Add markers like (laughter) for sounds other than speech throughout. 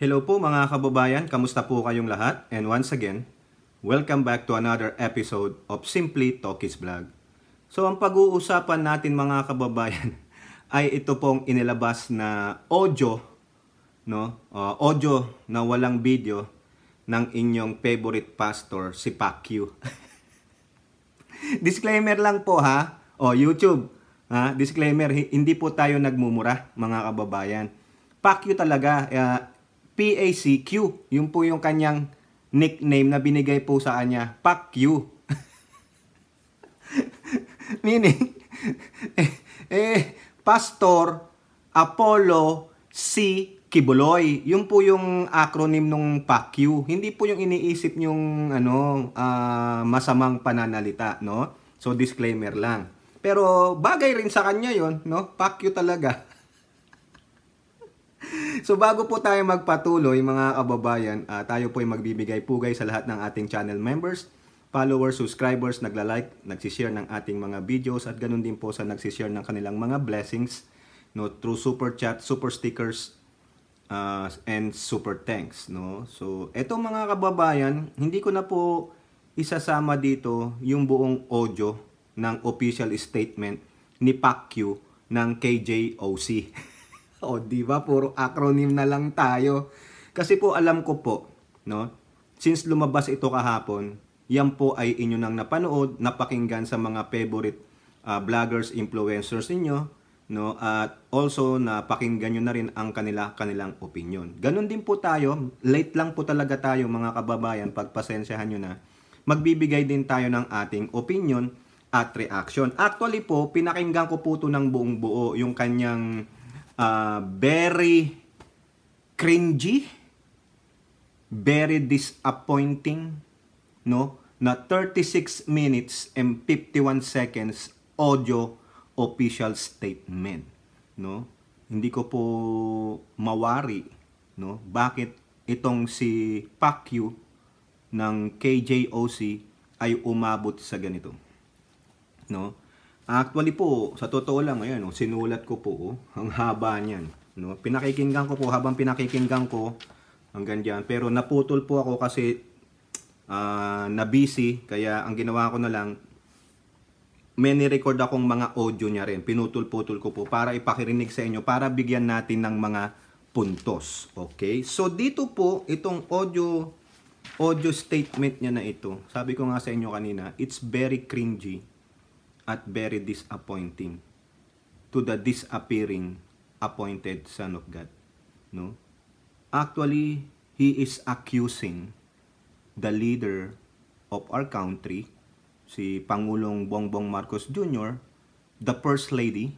Hello po mga kababayan, kamusta po kayong lahat? And once again, welcome back to another episode of Simply Talkies Vlog. So ang pag-uusapan natin mga kababayan (laughs) ay ito pong inilabas na audio, no? Uh, audio na walang video ng inyong favorite pastor, si Pacquiao. (laughs) disclaimer lang po ha, o oh, YouTube, ha? disclaimer, hindi po tayo nagmumura mga kababayan. Pacquiao talaga, uh, PACQ. Yun po yung kanyang nickname na binigay po sa kanya, PACQ. Meaning, (laughs) (laughs) eh, eh, Pastor Apollo C. Kibuloy. Yun po yung acronym nung PACQ. Hindi po yung iniisip yung ano, uh, masamang pananalita, no? So disclaimer lang. Pero bagay rin sa kanya yon, no? PACQ talaga. (laughs) so bago po tayo magpatuloy mga kababayan, uh, tayo po ay magbibigay pugay sa lahat ng ating channel members, followers, subscribers, nagla-like, nagsishare ng ating mga videos at ganun din po sa nagsishare ng kanilang mga blessings no through super chat, super stickers uh, and super thanks no. So eto mga kababayan, hindi ko na po isasama dito yung buong audio ng official statement ni Pacquiao ng KJOC. (laughs) o di ba puro acronym na lang tayo. Kasi po alam ko po, no? Since lumabas ito kahapon, yan po ay inyo nang napanood, napakinggan sa mga favorite uh, vloggers, influencers ninyo, no? At also napakinggan niyo na rin ang kanila kanilang opinion. Ganon din po tayo, late lang po talaga tayo mga kababayan, pagpasensyahan niyo na. Magbibigay din tayo ng ating opinion at reaction. Actually po, pinakinggan ko po to ng buong buo yung kanyang uh, very cringy, very disappointing, no? Na 36 minutes and 51 seconds audio official statement, no? Hindi ko po mawari, no? Bakit itong si Pacquiao ng KJOC ay umabot sa ganito, no? Actually po, sa totoo lang, ayan, oh, sinulat ko po, oh, ang haba niyan. No? Pinakikinggan ko po, habang pinakikinggan ko, hanggang dyan. Pero naputol po ako kasi uh, ah, na busy, kaya ang ginawa ko na lang, may nirecord akong mga audio niya rin. Pinutol-putol ko po para ipakirinig sa inyo, para bigyan natin ng mga puntos. Okay? So, dito po, itong audio audio statement niya na ito. Sabi ko nga sa inyo kanina, it's very cringy at very disappointing to the disappearing appointed Son of God. No? Actually, he is accusing the leader of our country, si Pangulong Bongbong Marcos Jr., the First Lady,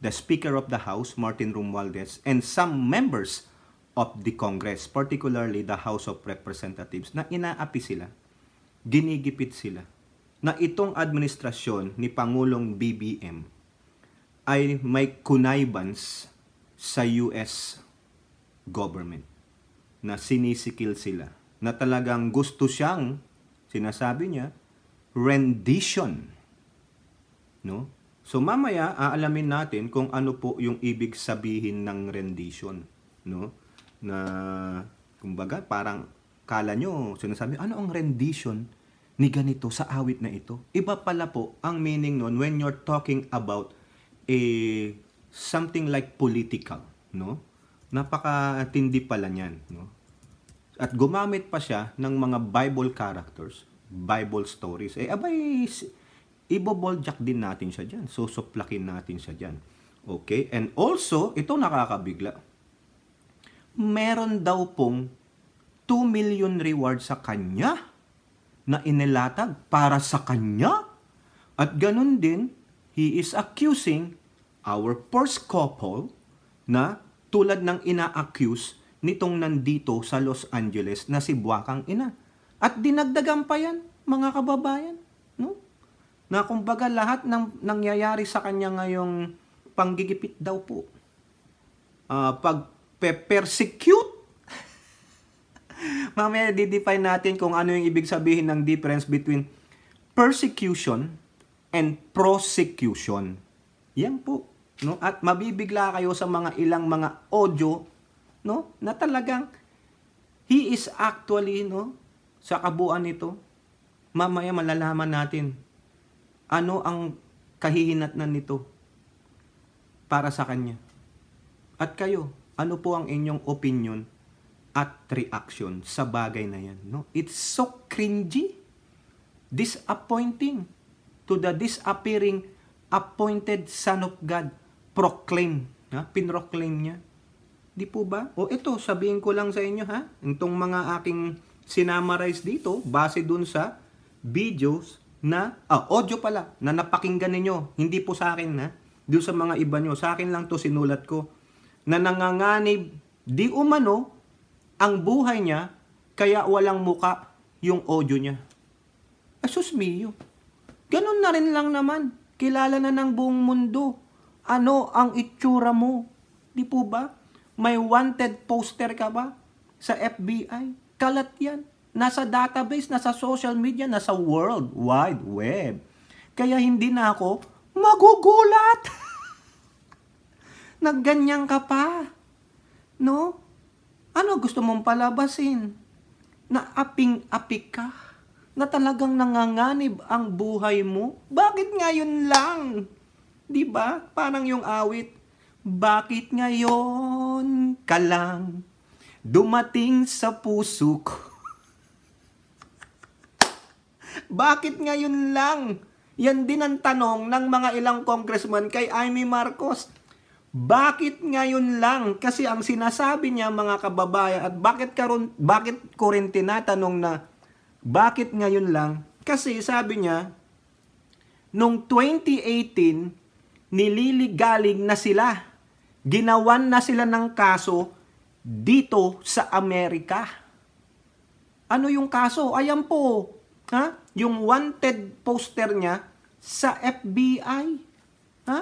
the Speaker of the House, Martin Romualdez, and some members of the Congress, particularly the House of Representatives, na inaapi sila, ginigipit sila na itong administrasyon ni Pangulong BBM ay may kunaibans sa US government na sinisikil sila na talagang gusto siyang sinasabi niya rendition no so mamaya aalamin natin kung ano po yung ibig sabihin ng rendition no na kumbaga parang kala nyo sinasabi ano ang rendition ni ganito sa awit na ito. Iba pala po ang meaning nun when you're talking about a something like political, no? Napakatindi pala niyan, no? At gumamit pa siya ng mga Bible characters, Bible stories. Eh abay iboboljak din natin siya diyan. Susuplakin natin siya diyan. Okay? And also, ito nakakabigla. Meron daw pong 2 million reward sa kanya na inilatag para sa kanya. At ganun din, he is accusing our first couple na tulad ng ina-accuse nitong nandito sa Los Angeles na si Buwakang Ina. At dinagdagan pa yan, mga kababayan. No? Na kumbaga lahat ng nangyayari sa kanya ngayong panggigipit daw po. Uh, ah, pag-persecute (laughs) Mamaya didefine natin kung ano yung ibig sabihin ng difference between persecution and prosecution. Yan po, no? At mabibigla kayo sa mga ilang mga audio, no? Na talagang he is actually, no, sa kabuuan nito. Mamaya malalaman natin ano ang kahihinatnan nito para sa kanya. At kayo, ano po ang inyong opinion at reaction sa bagay na yan. No? It's so cringy, disappointing to the disappearing appointed Son of God. Proclaim. Ha? Pinroclaim niya. Di po ba? O ito, sabihin ko lang sa inyo ha. Itong mga aking sinamarize dito, base dun sa videos na, ah, audio pala, na napakinggan ninyo. Hindi po sa akin ha. Doon sa mga iba nyo. Sa akin lang to sinulat ko. Na nanganganib, di umano, ang buhay niya, kaya walang muka yung audio niya. Asus mio. Ganun na rin lang naman. Kilala na ng buong mundo. Ano ang itsura mo? Di po ba? May wanted poster ka ba? Sa FBI? Kalat yan. Nasa database, nasa social media, nasa world wide web. Kaya hindi na ako magugulat. (laughs) Nagganyan ka pa. No? Ano gusto mong palabasin? Na aping-api ka? Na talagang nanganganib ang buhay mo? Bakit ngayon lang? 'Di ba? Parang yung awit, bakit ngayon ka lang dumating sa puso ko? (laughs) Bakit ngayon lang? Yan din ang tanong ng mga ilang congressman kay Amy Marcos. Bakit ngayon lang? Kasi ang sinasabi niya mga kababayan at bakit karon bakit ko rin tinatanong na bakit ngayon lang? Kasi sabi niya nung 2018 nililigaling na sila. Ginawan na sila ng kaso dito sa Amerika. Ano yung kaso? Ayan po. Ha? Yung wanted poster niya sa FBI. Ha?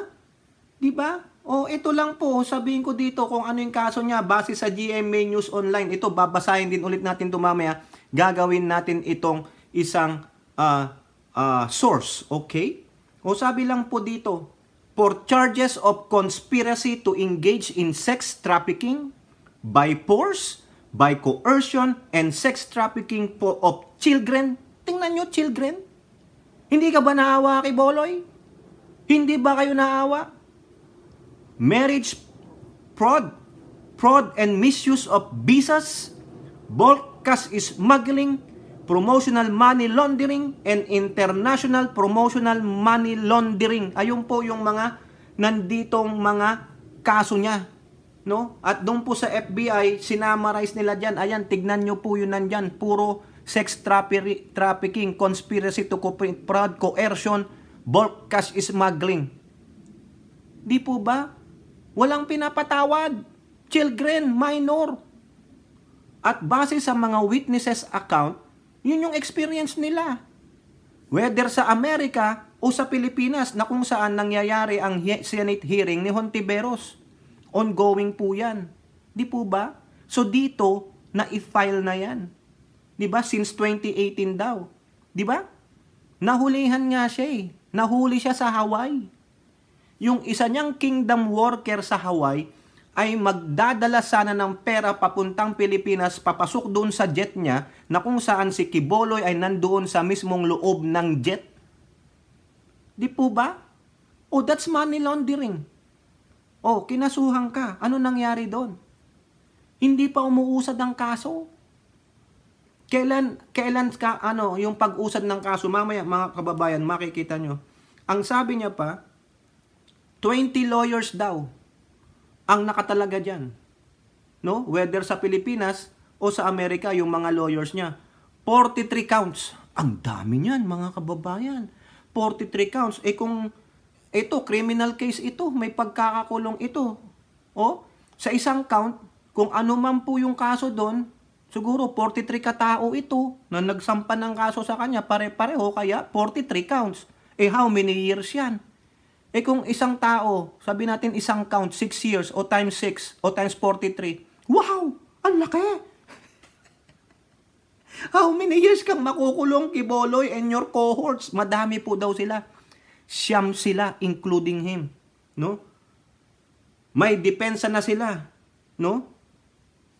'Di ba? oh, ito lang po, sabihin ko dito kung ano yung kaso niya base sa GMA News Online. Ito, babasahin din ulit natin ito mamaya. Gagawin natin itong isang uh, uh, source, okay? O sabi lang po dito, for charges of conspiracy to engage in sex trafficking by force, by coercion, and sex trafficking po of children. Tingnan nyo, children. Hindi ka ba naawa kay Boloy? Hindi ba kayo naawa? marriage fraud, fraud and misuse of visas, bulk cash smuggling, promotional money laundering, and international promotional money laundering. Ayun po yung mga nanditong mga kaso niya. No? At doon po sa FBI, sinamarize nila dyan. Ayan, tignan nyo po yun nandyan. Puro sex trafficking, conspiracy to commit fraud, coercion, bulk cash smuggling. Di po ba Walang pinapatawad. Children, minor. At base sa mga witnesses account, yun yung experience nila. Whether sa Amerika o sa Pilipinas na kung saan nangyayari ang Senate hearing ni Hontiveros. Ongoing po yan. Di po ba? So dito, na-file na yan. Di ba? Since 2018 daw. Di ba? Nahulihan nga siya eh. Nahuli siya sa Hawaii yung isa niyang kingdom worker sa Hawaii ay magdadala sana ng pera papuntang Pilipinas papasok doon sa jet niya na kung saan si Kiboloy ay nandoon sa mismong loob ng jet. Di po ba? Oh, that's money laundering. Oh, kinasuhan ka. Ano nangyari doon? Hindi pa umuusad ang kaso. Kailan, kailan ka, ano, yung pag-usad ng kaso, mamaya mga kababayan, makikita nyo. Ang sabi niya pa, 20 lawyers daw ang nakatalaga diyan. No? Whether sa Pilipinas o sa Amerika yung mga lawyers niya. 43 counts. Ang dami niyan, mga kababayan. 43 counts. Eh kung ito, criminal case ito, may pagkakakulong ito. O, sa isang count, kung ano man po yung kaso doon, siguro 43 katao ito na nagsampa ng kaso sa kanya, pare-pareho, kaya 43 counts. Eh how many years yan? Eh kung isang tao, sabi natin isang count, 6 years o times 6 o times 43, wow, ang laki! (laughs) How many years kang makukulong kiboloy and your cohorts? Madami po daw sila. Siyam sila, including him. No? May depensa na sila. No?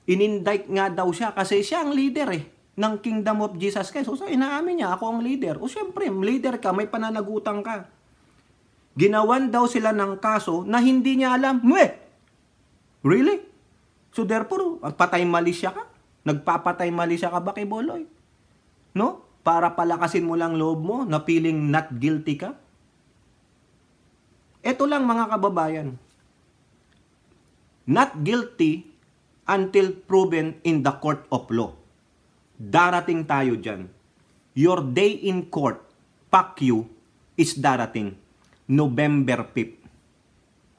Inindict nga daw siya kasi siya ang leader eh ng Kingdom of Jesus Christ. So, so inaamin niya, ako ang leader. O siyempre, leader ka, may pananagutan ka ginawan daw sila ng kaso na hindi niya alam. Mwe! Really? So therefore, patay mali siya ka? Nagpapatay mali siya ka ba kay Boloy? No? Para palakasin mo lang loob mo na feeling not guilty ka? Ito lang mga kababayan. Not guilty until proven in the court of law. Darating tayo dyan. Your day in court, fuck you, is darating. November 5.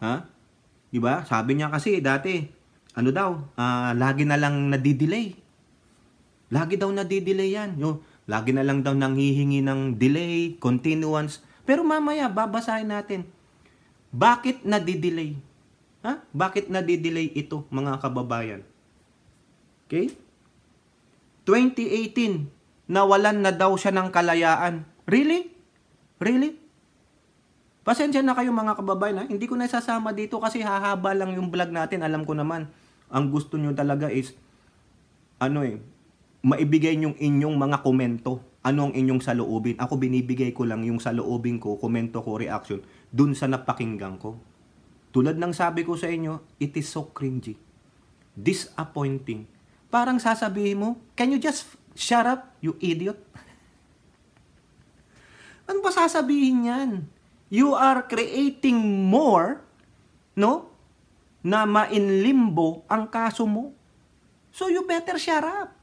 Ha? Di ba? Sabi niya kasi dati, ano daw, uh, lagi na lang nadidelay. Lagi daw nadidelay yan. Yung, lagi na lang daw nanghihingi ng delay, continuance. Pero mamaya, babasahin natin. Bakit nadidelay? Ha? Bakit nadidelay ito, mga kababayan? Okay? 2018, nawalan na daw siya ng kalayaan. Really? Really? Pasensya na kayo mga kababayan ha. Hindi ko na nasasama dito kasi hahaba lang yung vlog natin. Alam ko naman, ang gusto nyo talaga is, ano eh, maibigay yung inyong mga komento. Ano ang inyong saloobin? Ako binibigay ko lang yung saloobin ko, komento ko, reaction, dun sa napakinggan ko. Tulad ng sabi ko sa inyo, it is so cringy. Disappointing. Parang sasabihin mo, can you just shut up, you idiot? (laughs) ano ba sasabihin yan? you are creating more, no? Na mainlimbo ang kaso mo. So you better share up.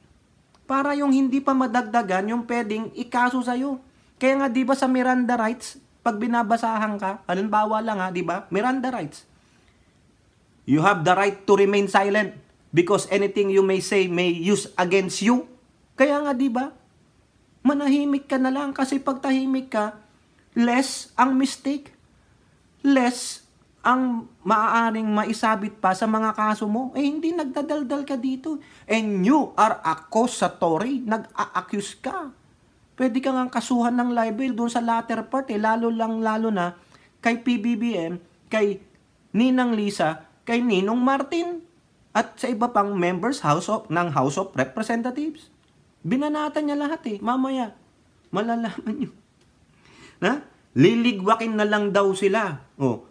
Para yung hindi pa madagdagan yung pwedeng ikaso sa iyo Kaya nga 'di ba sa Miranda rights, pag binabasahan ka, halimbawa lang ha, 'di ba? Miranda rights. You have the right to remain silent because anything you may say may use against you. Kaya nga 'di ba? Manahimik ka na lang kasi pag tahimik ka, less ang mistake, less ang maaaring maisabit pa sa mga kaso mo. Eh, hindi nagdadaldal ka dito. And you are accusatory. Nag-a-accuse ka. Pwede kang ang kasuhan ng libel doon sa latter part. Eh, lalo lang lalo na kay PBBM, kay Ninang Lisa, kay Ninong Martin, at sa iba pang members house of, ng House of Representatives. Binanatan niya lahat eh. Mamaya, malalaman niyo. Na? Liligwakin na lang daw sila. Oh.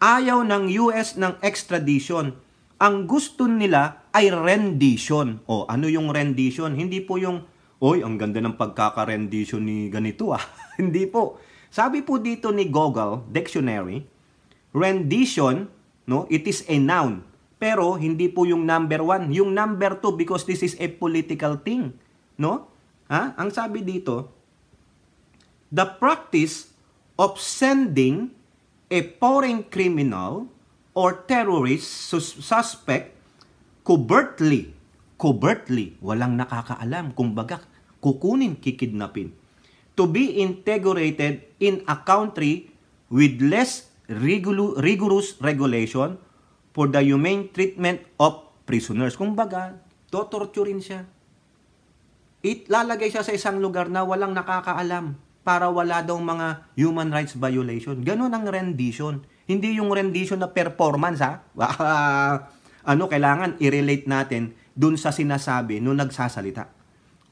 Ayaw ng US ng extradition. Ang gusto nila ay rendition. O, oh, ano yung rendition? Hindi po yung, oy, ang ganda ng pagkaka-rendition ni ganito ah. (laughs) Hindi po. Sabi po dito ni Google Dictionary, rendition, no, it is a noun. Pero hindi po yung number one. Yung number two because this is a political thing. No? Ha? Ang sabi dito, the practice of sending a foreign criminal or terrorist sus- suspect covertly, covertly, walang nakakaalam, kumbaga, kukunin, kikidnapin, to be integrated in a country with less rigorous regulation for the humane treatment of prisoners. Kumbaga, totorturin siya. It lalagay siya sa isang lugar na walang nakakaalam para wala daw mga human rights violation. Ganun ang rendition. Hindi yung rendition na performance ha. (laughs) Ah, ano kailangan i-relate natin dun sa sinasabi nung nagsasalita.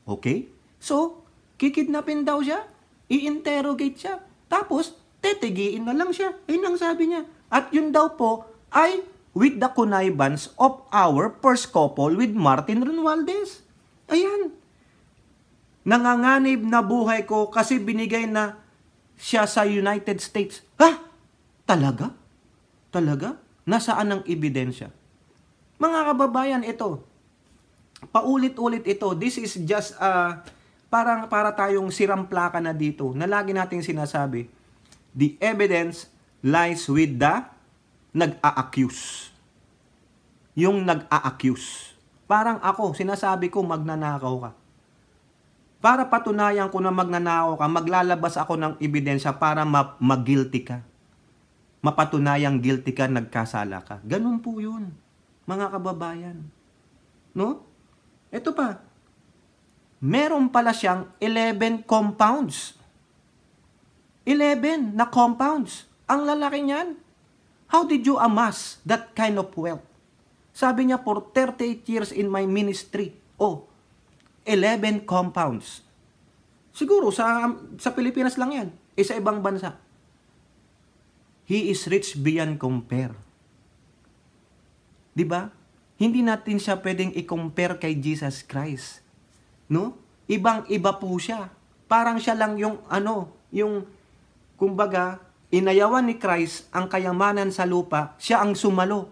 Okay? So, kikidnapin daw siya, i-interrogate siya, tapos titigiin na lang siya. Ayun ang sabi niya. At yun daw po ay with the connivance of our first couple with Martin Romualdez. Ayan. Nanganganib na buhay ko kasi binigay na siya sa United States. Ha? Talaga? Talaga? Nasaan ang ebidensya? Mga kababayan, ito. Paulit-ulit ito. This is just uh, parang para tayong siramplaka na dito na lagi nating sinasabi. The evidence lies with the nag-a-accuse. Yung nag-a-accuse. Parang ako, sinasabi ko magnanakaw ka. Para patunayan ko na magnanakaw ka, maglalabas ako ng ebidensya para ma- mag-guilty ka. Mapatunayang guilty ka, nagkasala ka. Ganun po yun, mga kababayan. No? Ito pa, meron pala siyang 11 compounds. 11 na compounds. Ang lalaki niyan. How did you amass that kind of wealth? Sabi niya, for 38 years in my ministry. Oh, 11 compounds. Siguro sa sa Pilipinas lang 'yan, eh sa ibang bansa. He is rich beyond compare. 'Di ba? Hindi natin siya pwedeng i-compare kay Jesus Christ. No? Ibang-iba po siya. Parang siya lang yung ano, yung kumbaga inayawan ni Christ ang kayamanan sa lupa, siya ang sumalo.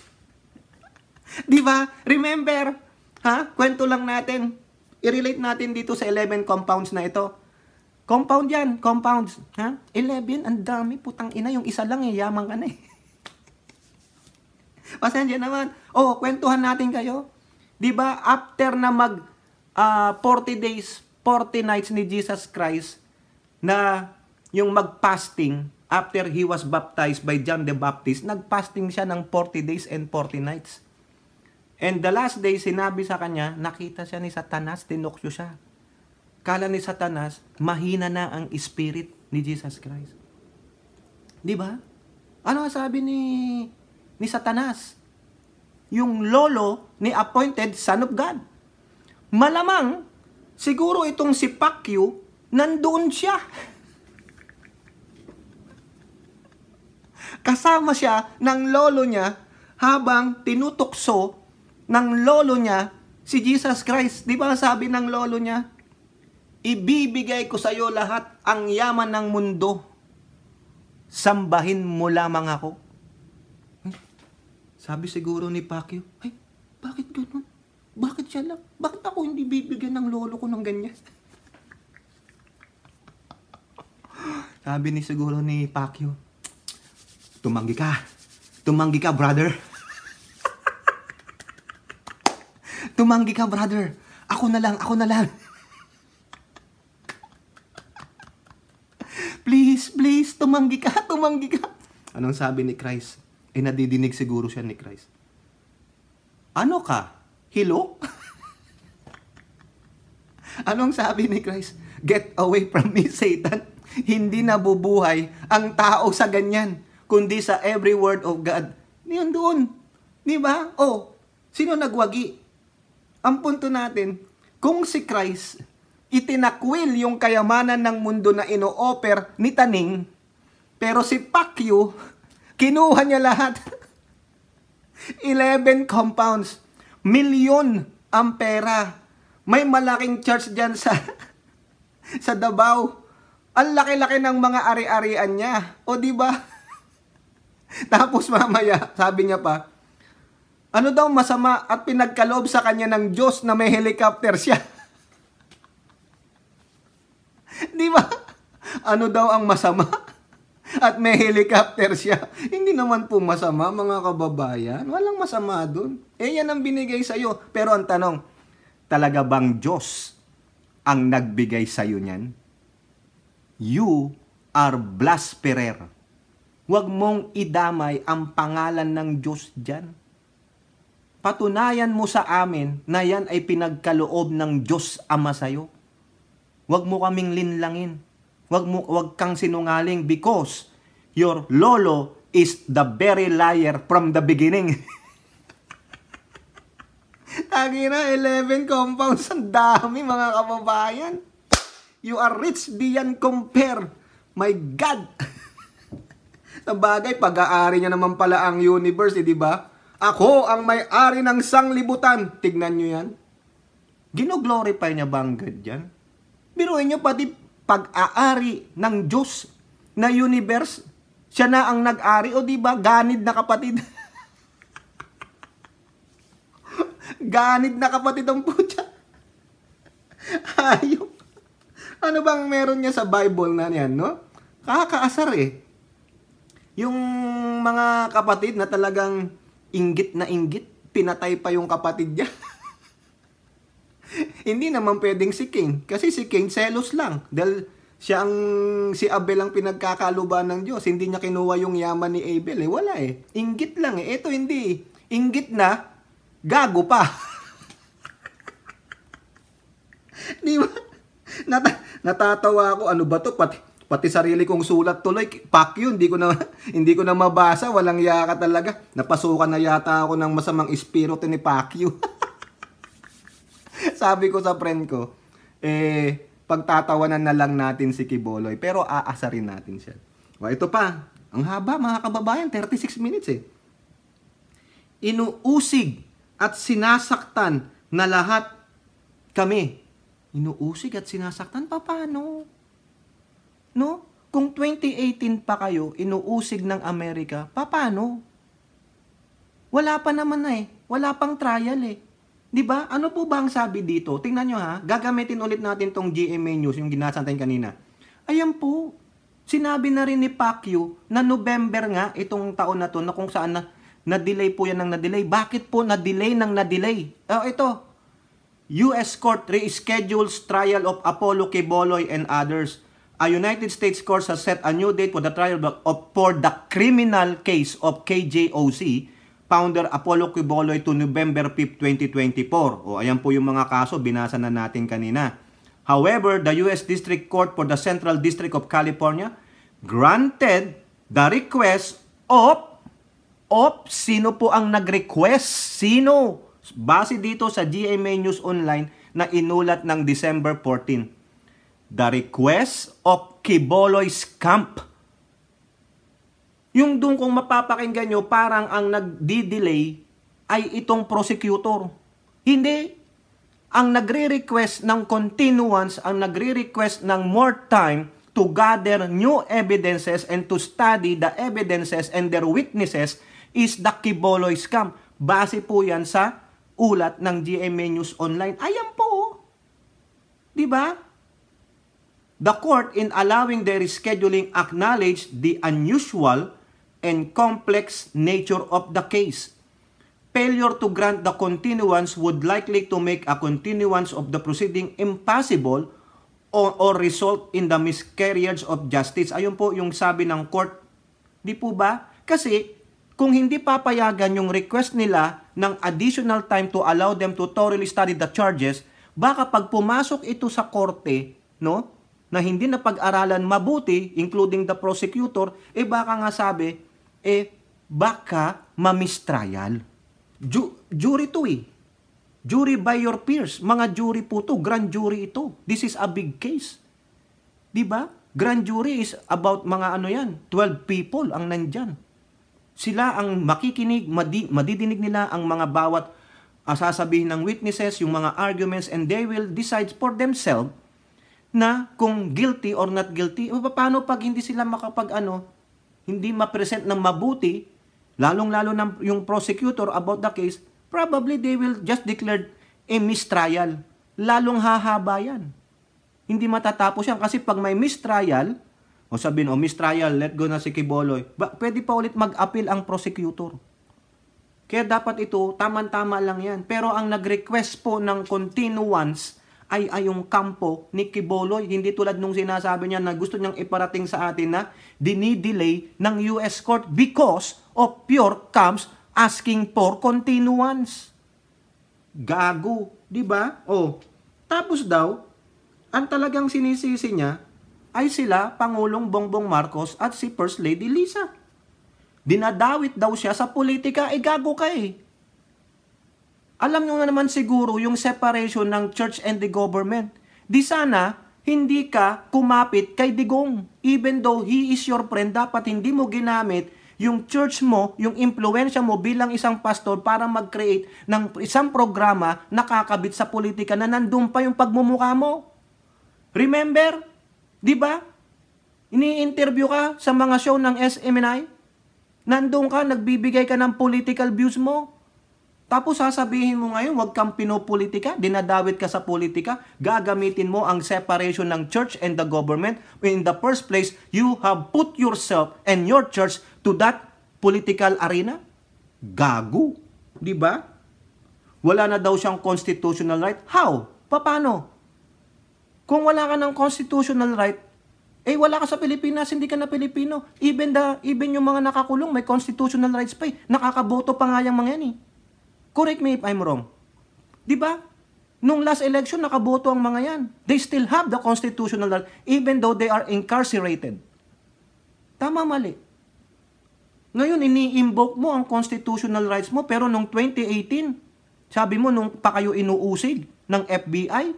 (laughs) 'Di ba? Remember, Ha? Kwento lang natin. I-relate natin dito sa 11 compounds na ito. Compound yan, compounds. Ha? 11, ang dami, putang ina. Yung isa lang eh, yaman ka na eh. (laughs) Pasensya naman. Oh, kwentuhan natin kayo. 'Di ba after na mag uh, ah, 40 days, 40 nights ni Jesus Christ na yung mag-fasting after he was baptized by John the Baptist, nag-fasting siya ng 40 days and 40 nights. And the last day, sinabi sa kanya, nakita siya ni Satanas, tinokyo siya. Kala ni Satanas, mahina na ang spirit ni Jesus Christ. Di ba? Ano ang sabi ni, ni Satanas? Yung lolo ni appointed son of God. Malamang, siguro itong si Pacquiao, nandoon siya. (laughs) Kasama siya ng lolo niya habang tinutokso ng lolo niya si Jesus Christ. Di ba sabi ng lolo niya, ibibigay ko sa iyo lahat ang yaman ng mundo. Sambahin mo lamang ako. Hmm? Sabi siguro ni Pacquiao, ay, bakit ganun? Bakit siya lang? Bakit ako hindi bibigyan ng lolo ko ng ganyan? (laughs) Sabi ni siguro ni Pacquiao, tumanggi ka. Tumanggi ka, brother. Tumanggi ka, brother. Ako na lang, ako na lang. please, please, tumanggi ka, tumanggi ka. Anong sabi ni Christ? Eh, nadidinig siguro siya ni Christ. Ano ka? Hello? (laughs) Anong sabi ni Christ? Get away from me, Satan. Hindi nabubuhay ang tao sa ganyan, kundi sa every word of God. Niyon doon. Di ba? Oh, sino nagwagi? Ang punto natin, kung si Christ itinakwil yung kayamanan ng mundo na ino-offer ni Taning, pero si Pacquiao, kinuha niya lahat. 11 (laughs) compounds. Milyon ang pera. May malaking church dyan sa, (laughs) sa Davao. Ang laki-laki ng mga ari-arian niya. O di ba? (laughs) Tapos mamaya, sabi niya pa, ano daw masama at pinagkaloob sa kanya ng Diyos na may helicopter siya? (laughs) Di ba? Ano daw ang masama? At may helicopter siya. Hindi naman po masama mga kababayan. Walang masama doon. Eh yan ang binigay sa iyo. Pero ang tanong, talaga bang Diyos ang nagbigay sa iyo niyan? You are blaspherer. Huwag mong idamay ang pangalan ng Diyos diyan patunayan mo sa amin na yan ay pinagkaloob ng Diyos Ama sa iyo. Huwag mo kaming linlangin. Huwag, mo, huwag kang sinungaling because your lolo is the very liar from the beginning. (laughs) Tagi na, 11 compounds. Ang dami mga kababayan. You are rich beyond compare. My God! (laughs) Sa bagay, pag-aari niya naman pala ang universe, eh, di ba? Ako ang may-ari ng sanglibutan. Tignan nyo yan. Ginoglorify niya ba ang God yan? Biruin nyo pati pag-aari ng Diyos na universe. Siya na ang nag-ari. O diba, ganid na kapatid. (laughs) ganid na kapatid ang putya. Hayop. (laughs) Ano bang meron niya sa Bible na yan, no? Kakaasar eh. Yung mga kapatid na talagang inggit na inggit, pinatay pa yung kapatid niya. (laughs) Hindi naman pwedeng si Cain. Kasi si Cain selos lang. Dahil siya ang si Abel ang pinagkakaluba ng Diyos. Hindi niya kinuha yung yaman ni Abel. Eh, wala eh. Inggit lang eh. Ito hindi. Inggit na, gago pa. (laughs) Di ba? Nat- natatawa ako. Ano ba to? Pati, Pati sarili kong sulat tuloy, pak yun, hindi ko na, (laughs) hindi ko na mabasa, walang yaka talaga. Napasukan na yata ako ng masamang espiritu ni Pacquiao. (laughs) Sabi ko sa friend ko, eh, pagtatawanan na lang natin si Kiboloy, pero aasarin natin siya. Well, ito pa, ang haba mga kababayan, 36 minutes eh. Inuusig at sinasaktan na lahat kami. Inuusig at sinasaktan, pa paano? No? Kung 2018 pa kayo, inuusig ng Amerika, paano? Wala pa naman na eh. Wala pang trial eh. 'Di ba? Ano po ba ang sabi dito? Tingnan niyo ha. Gagamitin ulit natin tong GMA News yung ginasantayin kanina. Ayan po. Sinabi na rin ni Pacquiao na November nga itong taon na to na kung saan na na-delay po yan ng na-delay. Bakit po na-delay ng na-delay? Oh, ito. US Court reschedules trial of Apollo Kiboloy and others a United States court has set a new date for the trial of, for the criminal case of KJOC founder Apollo Quiboloy to November 5, 2024. O ayan po yung mga kaso, binasa na natin kanina. However, the U.S. District Court for the Central District of California granted the request of of sino po ang nag-request? Sino? Base dito sa GMA News Online na inulat ng December 14. The Request of Kiboloy's Camp. Yung doon kung mapapakinggan nyo, parang ang nag delay ay itong prosecutor. Hindi. Ang nagre-request ng continuance, ang nagre-request ng more time to gather new evidences and to study the evidences and their witnesses is the Kiboloy scam. Base po yan sa ulat ng GMA News Online. Ayan po. Oh. 'Di ba? The court, in allowing the rescheduling, acknowledged the unusual and complex nature of the case. Failure to grant the continuance would likely to make a continuance of the proceeding impossible or, or result in the miscarriage of justice. Ayun po yung sabi ng court. Di po ba? Kasi kung hindi papayagan yung request nila ng additional time to allow them to thoroughly study the charges, baka pag pumasok ito sa korte, no? na hindi na pag-aralan mabuti, including the prosecutor, eh baka nga sabi, eh baka mamistrial. Ju- jury to eh. Jury by your peers. Mga jury po to. Grand jury ito. This is a big case. Di ba? Grand jury is about mga ano yan, 12 people ang nandyan. Sila ang makikinig, madi- madidinig nila ang mga bawat uh, sasabihin ng witnesses, yung mga arguments, and they will decide for themselves na kung guilty or not guilty, o paano pag hindi sila makapag ano, hindi ma-present ng mabuti, lalong-lalo ng yung prosecutor about the case, probably they will just declared a mistrial. Lalong hahaba yan. Hindi matatapos yan kasi pag may mistrial, o sabihin, o mistrial, let go na si Kiboloy, ba, pwede pa ulit mag-appeal ang prosecutor. Kaya dapat ito, taman-tama lang yan. Pero ang nag-request po ng continuance ay ay yung kampo ni Kiboloy. Hindi tulad nung sinasabi niya na gusto niyang iparating sa atin na dinidelay ng US court because of pure camps asking for continuance. Gago, 'di ba? Oh. Tapos daw, ang talagang sinisisi niya ay sila Pangulong Bongbong Marcos at si First Lady Lisa. Dinadawit daw siya sa politika, eh gago ka eh alam nyo na naman siguro yung separation ng church and the government. Di sana, hindi ka kumapit kay Digong. Even though he is your friend, dapat hindi mo ginamit yung church mo, yung impluensya mo bilang isang pastor para mag-create ng isang programa na kakabit sa politika na nandun pa yung pagmumukha mo. Remember? Di ba? Ini-interview ka sa mga show ng SMNI? Nandun ka, nagbibigay ka ng political views mo. Tapos sasabihin mo ngayon, huwag kang pinopolitika, dinadawit ka sa politika, gagamitin mo ang separation ng church and the government. In the first place, you have put yourself and your church to that political arena. Gago. Di ba? Wala na daw siyang constitutional right. How? Paano? Kung wala ka ng constitutional right, eh wala ka sa Pilipinas, hindi ka na Pilipino. Even, the, even yung mga nakakulong, may constitutional rights pa eh. Nakakaboto pa nga yung mga yan eh. Correct me if I'm wrong. Di ba? Nung last election, nakaboto ang mga yan. They still have the constitutional right, even though they are incarcerated. Tama, mali. Ngayon, ini-invoke mo ang constitutional rights mo, pero nung 2018, sabi mo, nung pa kayo inuusig ng FBI,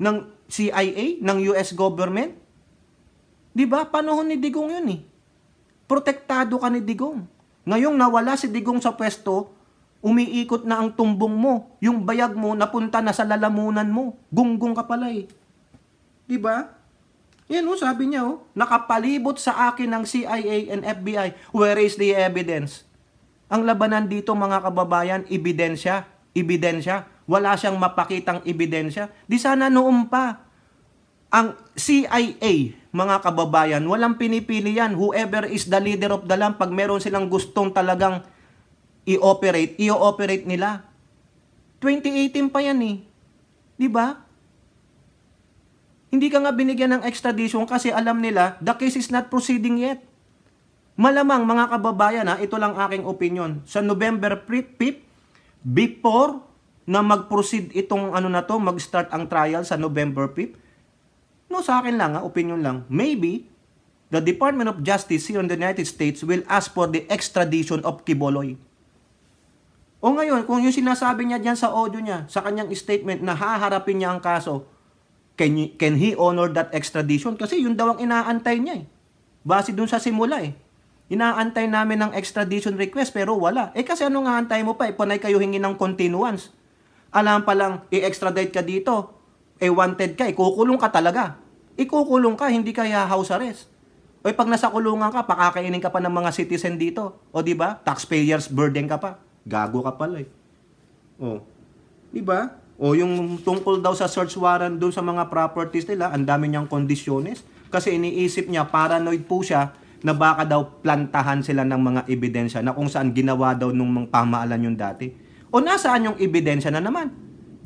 ng CIA, ng US government, di ba? Panahon ni Digong yun eh. Protektado ka ni Digong. Ngayong nawala si Digong sa pwesto, umiikot na ang tumbong mo. Yung bayag mo, napunta na sa lalamunan mo. Gunggong ka pala eh. Diba? Yan o, oh, sabi niya o. Oh. Nakapalibot sa akin ng CIA and FBI. Where is the evidence? Ang labanan dito mga kababayan, ebidensya. Ebidensya. Wala siyang mapakitang ebidensya. Di sana noon pa. Ang CIA, mga kababayan, walang pinipili yan. Whoever is the leader of the land, pag meron silang gustong talagang i-operate, i-operate nila. 2018 pa yan eh. 'Di ba? Hindi ka nga binigyan ng extradition kasi alam nila the case is not proceeding yet. Malamang mga kababayan ha, ito lang aking opinion. Sa November 5 before na mag-proceed itong ano na to, mag-start ang trial sa November 5, no sa akin lang ha, opinion lang. Maybe the Department of Justice here in the United States will ask for the extradition of Kiboloy. O ngayon, kung yung sinasabi niya diyan sa audio niya, sa kanyang statement na haharapin niya ang kaso, can, you, can he honor that extradition? Kasi yun daw ang inaantay niya eh. Base dun sa simula eh. Inaantay namin ang extradition request pero wala. Eh kasi ano nga antay mo pa? Eh, panay kayo hingi ng continuance. Alam pa lang, i-extradite ka dito. Eh wanted ka, ikukulong eh, ka talaga. Ikukulong eh, ka, hindi ka house arrest. O eh, pag nasa kulungan ka, pakakainin ka pa ng mga citizen dito. O di ba? Taxpayers burden ka pa. Gago ka pala eh. Oh. 'Di ba? O oh, yung tungkol daw sa search warrant doon sa mga properties nila, ang dami niyang kondisyones kasi iniisip niya paranoid po siya na baka daw plantahan sila ng mga ebidensya na kung saan ginawa daw nung mga pamahalan yung dati. O nasaan yung ebidensya na naman?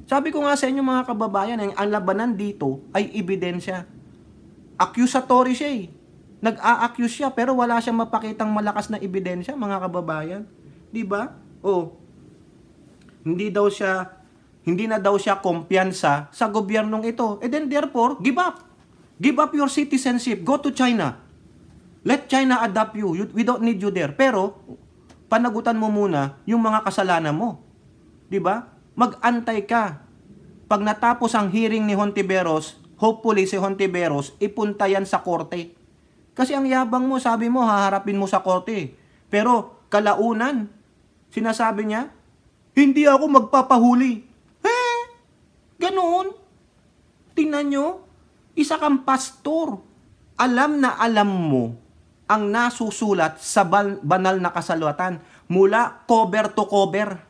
Sabi ko nga sa inyo mga kababayan, ang labanan dito ay ebidensya. Accusatory siya eh. Nag-a-accuse siya pero wala siyang mapakitang malakas na ebidensya mga kababayan. 'Di ba? Oh, hindi daw siya hindi na daw siya kumpiyansa sa gobyernong ito. And e then therefore, give up. Give up your citizenship. Go to China. Let China adopt you. you we don't need you there. Pero, panagutan mo muna yung mga kasalanan mo. ba? Diba? Mag-antay ka. Pag natapos ang hearing ni Hontiveros, hopefully si Hontiveros, ipunta yan sa korte. Kasi ang yabang mo, sabi mo, haharapin mo sa korte. Pero, kalaunan, Sinasabi niya, hindi ako magpapahuli. Eh, ganoon. Tingnan nyo, isa kang pastor. Alam na alam mo ang nasusulat sa banal na kasaluatan mula cover to cover.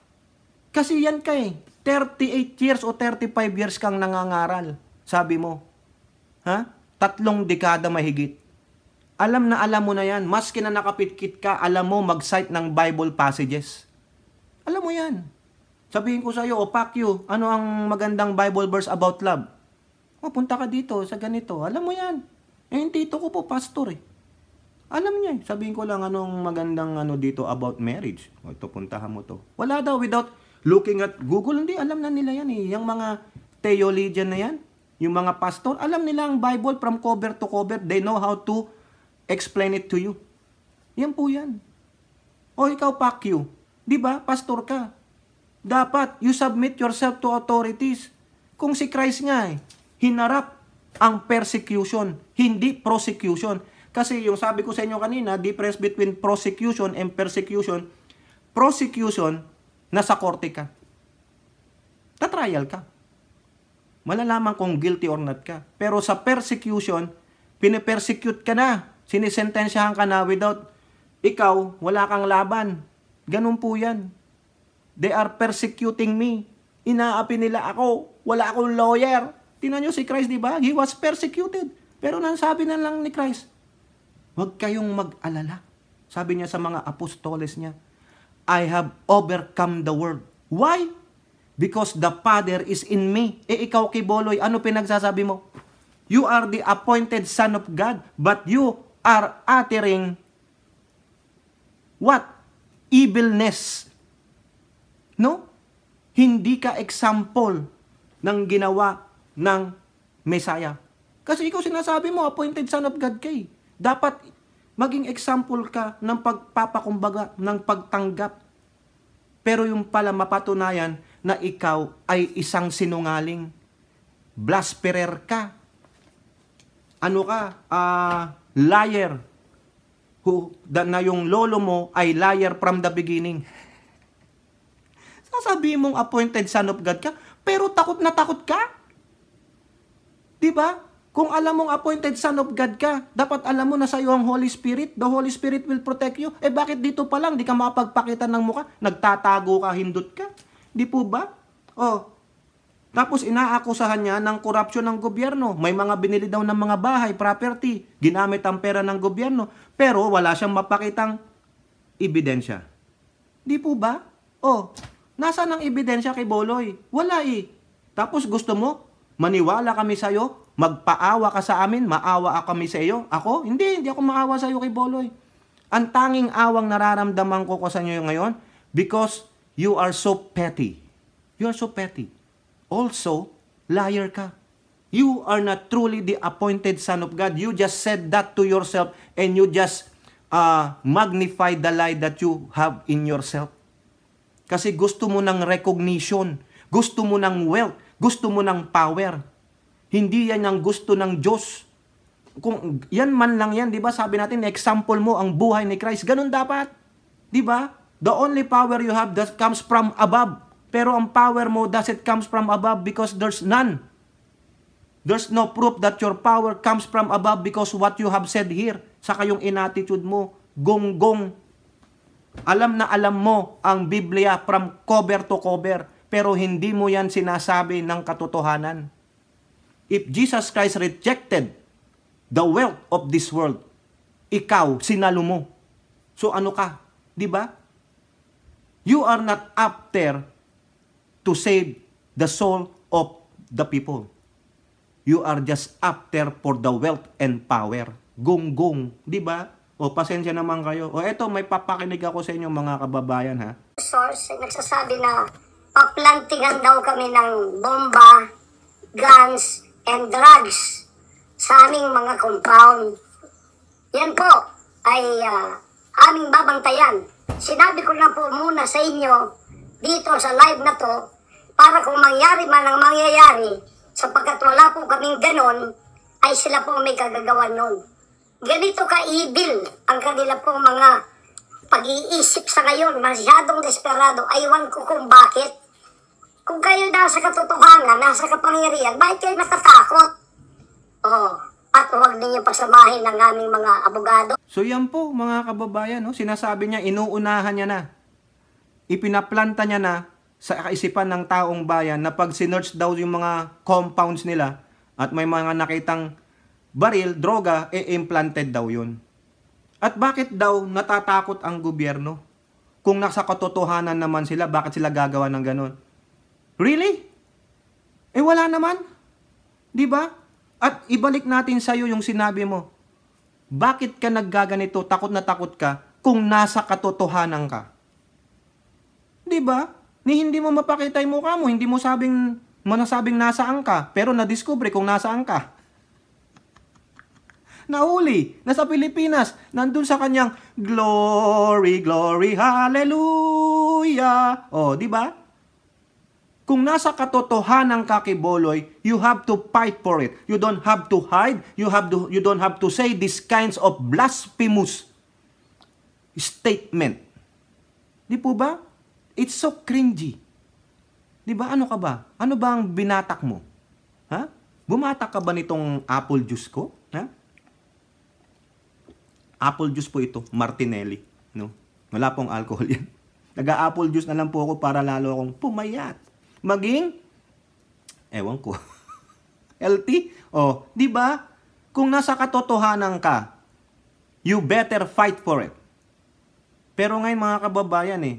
Kasi yan ka 38 eh, years o 35 years kang nangangaral. Sabi mo. Ha? Tatlong dekada mahigit. Alam na alam mo na yan. Maski na nakapitkit ka, alam mo mag-cite ng Bible passages. Alam mo yan. Sabihin ko sa iyo, oh, ano ang magandang Bible verse about love? O, oh, punta ka dito sa ganito. Alam mo yan. Eh, yung tito ko po, pastor eh. Alam niya eh. Sabihin ko lang anong magandang ano dito about marriage. O, oh, ito, puntahan mo to. Wala daw, without looking at Google, hindi, alam na nila yan eh. Yung mga theologian na yan, yung mga pastor, alam nila ang Bible from cover to cover. They know how to explain it to you. Yan po yan. O oh, ikaw, Pacquiao, Di ba? Pastor ka. Dapat, you submit yourself to authorities. Kung si Christ nga eh, hinarap ang persecution, hindi prosecution. Kasi yung sabi ko sa inyo kanina, difference between prosecution and persecution, prosecution, nasa korte ka. Tatrial ka. Malalaman kung guilty or not ka. Pero sa persecution, pinipersecute ka na. Sinisentensyahan ka na without ikaw, wala kang laban Ganun po yan. They are persecuting me. Inaapi nila ako. Wala akong lawyer. Tinan nyo si Christ, di ba? He was persecuted. Pero nang sabi na lang ni Christ, huwag kayong mag-alala. Sabi niya sa mga apostoles niya, I have overcome the world. Why? Because the Father is in me. E ikaw, kay Kiboloy, ano pinagsasabi mo? You are the appointed Son of God, but you are uttering what? evilness. No? Hindi ka example ng ginawa ng Messiah. Kasi ikaw sinasabi mo, appointed son of God kay. Eh. Dapat maging example ka ng pagpapakumbaga, ng pagtanggap. Pero yung pala mapatunayan na ikaw ay isang sinungaling. Blaspherer ka. Ano ka? Uh, liar who, na yung lolo mo ay liar from the beginning. Sasabihin mong appointed son of God ka, pero takot na takot ka. 'Di ba? Kung alam mong appointed son of God ka, dapat alam mo na sa iyo ang Holy Spirit. The Holy Spirit will protect you. Eh bakit dito pa lang, di ka mapagpakita ng muka? Nagtatago ka, hindot ka. Di po ba? Oh, tapos inaakusahan niya ng korupsyon ng gobyerno. May mga binili daw ng mga bahay, property, ginamit ang pera ng gobyerno, pero wala siyang mapakitang ebidensya. Di po ba? Oh, nasaan ang ebidensya kay Boloy? Wala eh. Tapos gusto mo, maniwala kami sa'yo, magpaawa ka sa amin, maawa kami sa iyo. Ako? Hindi, hindi ako maawa sa iyo kay Boloy. Ang tanging awang nararamdaman ko ko sa inyo ngayon, because you are so petty. You are so petty also, liar ka. You are not truly the appointed Son of God. You just said that to yourself and you just uh, magnify the lie that you have in yourself. Kasi gusto mo ng recognition, gusto mo ng wealth, gusto mo ng power. Hindi yan ang gusto ng Diyos. Kung yan man lang yan, 'di ba? Sabi natin, example mo ang buhay ni Christ. Ganun dapat. 'Di ba? The only power you have that comes from above. Pero ang power mo does it comes from above because there's none. There's no proof that your power comes from above because what you have said here, sa kayong inattitude mo, gonggong. Alam na alam mo ang Biblia from cover to cover, pero hindi mo yan sinasabi ng katotohanan. If Jesus Christ rejected the wealth of this world, ikaw, sinalo mo. So ano ka? Di ba? You are not after to save the soul of the people. You are just after for the wealth and power. Gong gong, di ba? O pasensya naman kayo. O eto, may papakinig ako sa inyo mga kababayan ha. Source, nagsasabi na paplantingan daw kami ng bomba, guns, and drugs sa aming mga compound. Yan po ay uh, aming babantayan. Sinabi ko na po muna sa inyo dito sa live na to para kung mangyari man ang mangyayari, sapagkat wala po kaming ganon, ay sila po may kagagawa nun. Ganito ka-evil ang kanila po mga pag-iisip sa ngayon, masyadong desperado, aywan ko kung bakit. Kung kayo nasa katotohanan, nasa kapangyarihan, bakit kayo natatakot? Oo. Oh at huwag ninyo pasamahin ng aming mga abogado. So yan po mga kababayan, no? sinasabi niya, inuunahan niya na. Ipinaplanta niya na sa kaisipan ng taong bayan na pag sinerch daw yung mga compounds nila at may mga nakitang baril, droga, e implanted daw yun. At bakit daw natatakot ang gobyerno? Kung nasa katotohanan naman sila, bakit sila gagawa ng ganun? Really? Eh wala naman. 'Di ba? At ibalik natin sa iyo yung sinabi mo. Bakit ka naggaganito? Takot na takot ka kung nasa katotohanan ka. 'Di ba? ni hindi mo mapakita yung mukha mo, hindi mo sabing, manasabing nasaan ka, pero nadiskubre kung nasaan ka. Nahuli, nasa Pilipinas, nandun sa kanyang glory, glory, hallelujah. Oh, di ba? Kung nasa katotohanan ka kay Boloy, you have to fight for it. You don't have to hide. You have to you don't have to say these kinds of blasphemous statement. Di po ba? It's so cringy. 'Di ba? Ano ka ba? Ano ba ang binatak mo? Ha? Bumatak ka ba nitong apple juice ko? Ha? Apple juice po ito, Martinelli, no? Wala pong alcohol (laughs) 'yan. Nag-apple juice na lang po ako para lalo akong pumayat. Maging ewan ko. (laughs) healthy? Oh, 'di ba? Kung nasa katotohanan ka, you better fight for it. Pero ngayon mga kababayan eh,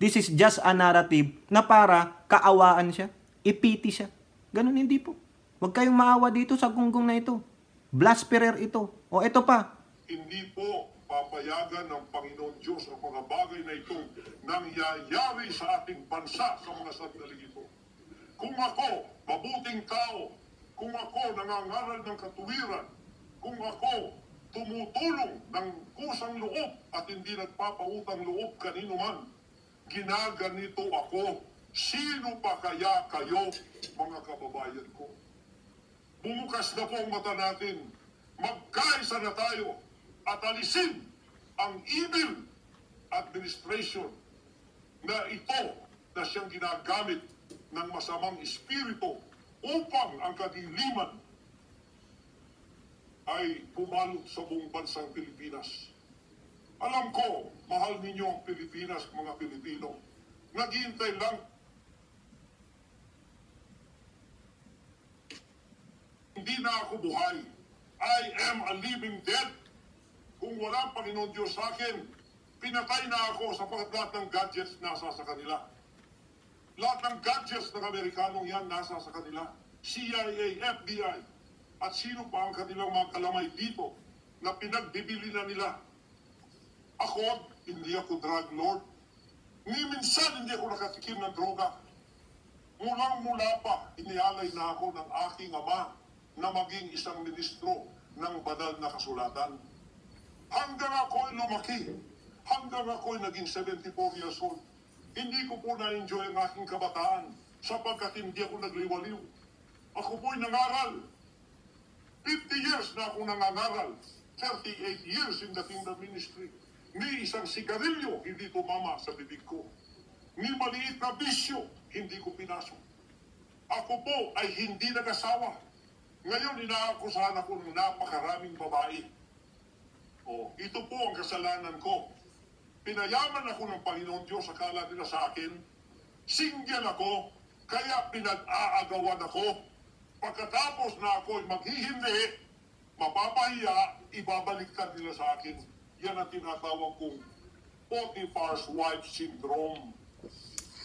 This is just a narrative na para kaawaan siya, ipiti siya. Ganun hindi po. Huwag kayong maawa dito sa gunggong na ito. Blaspherer ito. O ito pa. Hindi po papayagan ng Panginoon Diyos ang mga bagay na ito nangyayari sa ating bansa sa mga sandaling ito. Kung ako, mabuting tao, kung ako nangangaral ng katuwiran, kung ako tumutulong ng kusang loob at hindi nagpapautang loob kanino man, ginaganito ako. Sino pa kaya kayo, mga kababayan ko? Bumukas na po ang mata natin. Magkaisa na tayo at alisin ang evil administration na ito na siyang ginagamit ng masamang espiritu upang ang kadiliman ay pumalot sa buong bansang Pilipinas. Alam ko, mahal ninyo ang Pilipinas, mga Pilipino. Naghihintay lang hindi na ako buhay. I am a living dead. Kung wala Panginoon Diyos sa akin, pinatay na ako sa lahat ng gadgets nasa sa kanila. Lahat ng gadgets ng Amerikanong yan nasa sa kanila. CIA, FBI, at sino pa ang kanilang mga kalamay dito na pinagdibili na nila ako, hindi ako drug lord. Ni minsan hindi ako nakatikim ng droga. Mulang-mula pa, inialay na ako ng aking ama na maging isang ministro ng banal na kasulatan. Hanggang ako'y lumaki, hanggang ako'y naging 74 years old, hindi ko po na-enjoy ang aking kabataan sapagkat hindi ako nagliwaliw. Ako po'y nangaral. 50 years na ako nangangaral. 38 years in the kingdom ministry. Ni isang sigarilyo, hindi tumama sa bibig ko. Ni maliit na bisyo, hindi ko pinasok. Ako po ay hindi nag-asawa. Ngayon, inaakusahan ako ng napakaraming babae. O, ito po ang kasalanan ko. Pinayaman ako ng Panginoon Diyos, akala nila sa akin, single ako, kaya pinag-aagawan ako. Pagkatapos na ako'y maghihindi, mapapahiya, ibabaliktad nila sa akin yan ang tinatawag kong Potiphar's wife syndrome.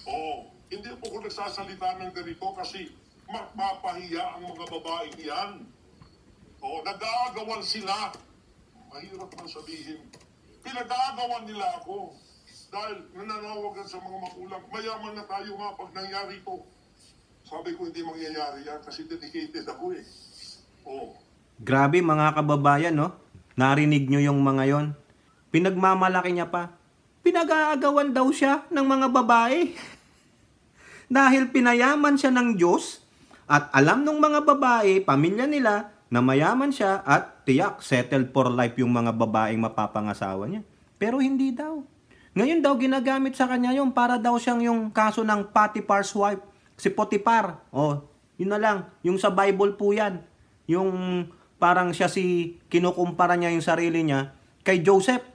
Oh, hindi po ko nagsasalita ng ganito kasi mapapahiya ang mga babae yan. Oh, nag-aagawan sila. Mahirap man sabihin. Pinag-aagawan nila ako dahil nananawagan sa mga magulang, mayaman na tayo nga pag nangyari to. Sabi ko hindi mangyayari yan kasi dedicated ako eh. Oh. Grabe mga kababayan, no? Narinig nyo yung mga yon. Pinagmamalaki niya pa. Pinag-aagawan daw siya ng mga babae. (laughs) Dahil pinayaman siya ng Diyos at alam ng mga babae, pamilya nila, na mayaman siya at tiyak, settled for life yung mga babaeng mapapangasawa niya. Pero hindi daw. Ngayon daw ginagamit sa kanya yung para daw siyang yung kaso ng Potiphar's wife. Si Potiphar, Oh, yun na lang. Yung sa Bible po yan. Yung parang siya si, kinukumpara niya yung sarili niya kay Joseph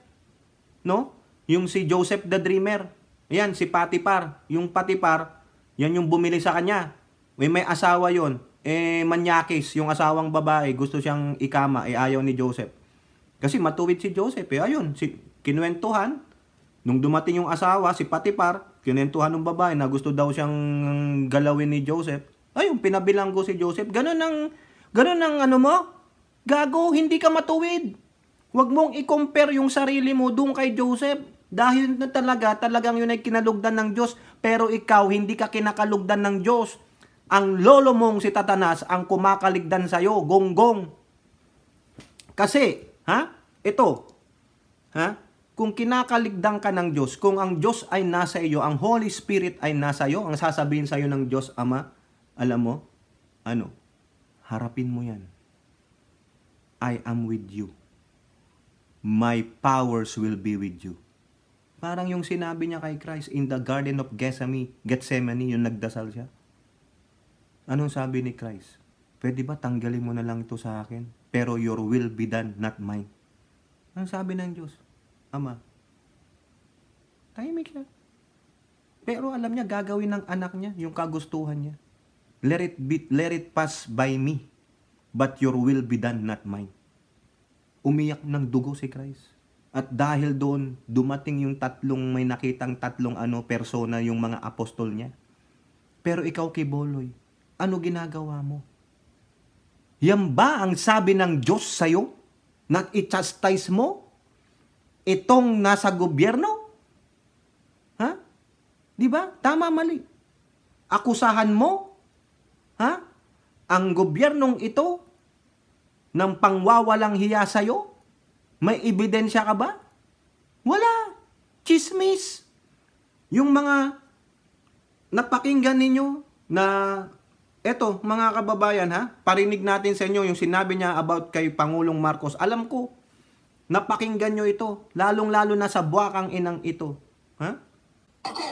no? Yung si Joseph the Dreamer. Yan, si Patipar. Yung Patipar, yan yung bumili sa kanya. May eh, may asawa yon Eh, manyakis. Yung asawang babae, gusto siyang ikama. Eh, ayaw ni Joseph. Kasi matuwid si Joseph. Eh, ayun, si, kinwentuhan. Nung dumating yung asawa, si Patipar, kinwentuhan ng babae na gusto daw siyang galawin ni Joseph. Ayun, pinabilanggo si Joseph. Ganun ang, ganun ang ano mo? Gago, hindi ka matuwid. Huwag mong i-compare yung sarili mo doon kay Joseph. Dahil na talaga, talagang yun ay kinalugdan ng Diyos. Pero ikaw, hindi ka kinakalugdan ng Diyos. Ang lolo mong si Tatanas ang kumakaligdan sa'yo, gonggong. Kasi, ha? Ito, ha? Kung kinakaligdan ka ng Diyos, kung ang Diyos ay nasa iyo, ang Holy Spirit ay nasa iyo, ang sasabihin sa iyo ng Diyos, Ama, alam mo, ano, harapin mo yan. I am with you my powers will be with you. Parang yung sinabi niya kay Christ in the Garden of Gethsemane, Gethsemane yung nagdasal siya. Anong sabi ni Christ? Pwede ba tanggalin mo na lang ito sa akin? Pero your will be done, not mine. Anong sabi ng Diyos? Ama, tahimik siya. Pero alam niya, gagawin ng anak niya, yung kagustuhan niya. Let it, be, let it pass by me, but your will be done, not mine umiyak ng dugo si Christ. At dahil doon, dumating yung tatlong, may nakitang tatlong ano, persona yung mga apostol niya. Pero ikaw, kay Boloy, ano ginagawa mo? Yan ba ang sabi ng Diyos sa'yo? Na i-chastise mo? Itong nasa gobyerno? Ha? Di ba? Tama, mali. Akusahan mo? Ha? Ang gobyernong ito ng pangwawalang hiya sa'yo? May ebidensya ka ba? Wala. Chismis. Yung mga napakinggan ninyo na eto mga kababayan ha, parinig natin sa inyo yung sinabi niya about kay Pangulong Marcos. Alam ko, napakinggan nyo ito, lalong-lalo na sa buwakang inang ito. Ha? Ako,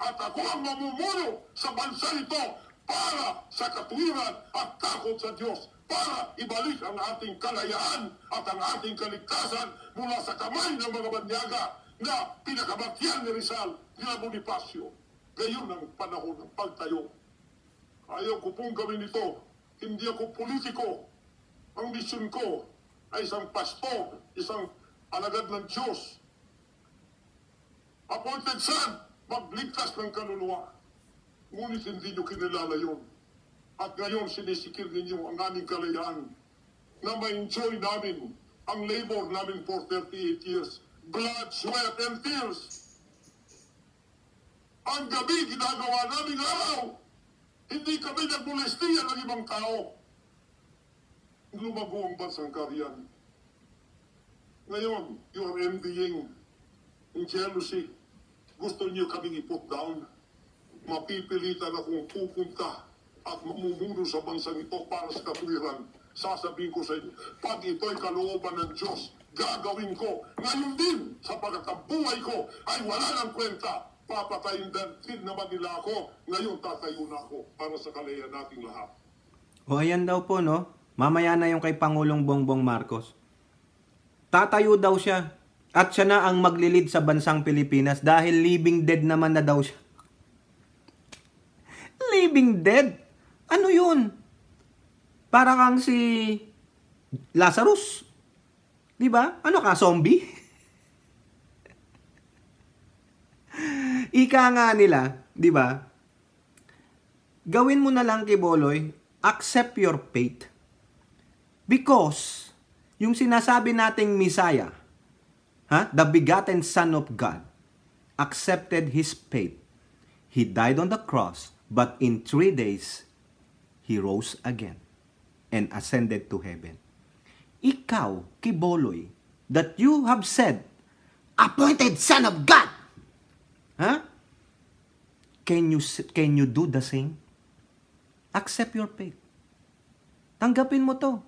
at ako ang namumuno sa bansa ito para sa katuwiran at takot sa Diyos para ibalik ang ating kalayaan at ang ating kaligtasan mula sa kamay ng mga banyaga na pinakabakyan ni Rizal nila Bonifacio. Gayon ang panahon ng pagtayo. Ayaw ko pong gawin ito. Hindi ako politiko. Ang misyon ko ay isang pastor, isang alagad ng Diyos. Appointed son, magligtas ng kaluluwa. Ngunit hindi nyo kinilala yun. At ngayon sinisikil ninyo ang aming kalayaan na ma-enjoy namin ang labor namin for 38 years. Blood, sweat, and tears. Ang gabi ginagawa namin araw. Hindi kami nagmolestiya ng ibang tao. Lumago ang bansang kariyan. Ngayon, you are envying in jealousy. Gusto niyo kaming i-put down. Mapipilitan akong pupunta at mamumuno sa bansang ito para sa katwiran. Sasabihin ko sa inyo, pag ito'y kalooban ng Diyos, gagawin ko ngayon din sapagkat ang buhay ko ay wala ng kwenta. Papatayin din naman nila ako, ngayon tatayo na ako para sa kalayan nating lahat. O ayan daw po no, mamaya na yung kay Pangulong Bongbong Marcos. Tatayo daw siya at siya na ang maglilid sa bansang Pilipinas dahil living dead naman na daw siya. (laughs) Living dead? Ano yun? Para kang si Lazarus. Di ba? Ano ka, zombie? (laughs) Ika nga nila, di ba? Gawin mo na lang kay Boloy, accept your fate. Because, yung sinasabi nating Messiah, ha? the begotten Son of God, accepted his fate. He died on the cross, but in three days, he rose again and ascended to heaven. Ikaw, Kiboloy, that you have said, appointed son of God. Huh? Can you can you do the same? Accept your fate. Tanggapin mo 'to.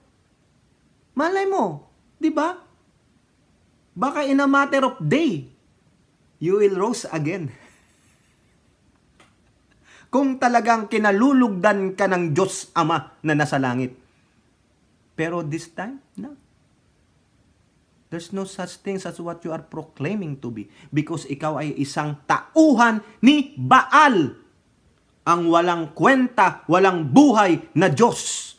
Malay mo, 'di ba? Baka in a matter of day, you will rose again. (laughs) kung talagang kinalulugdan ka ng Diyos Ama na nasa langit. Pero this time, no. There's no such thing as what you are proclaiming to be because ikaw ay isang tauhan ni Baal ang walang kwenta, walang buhay na Diyos.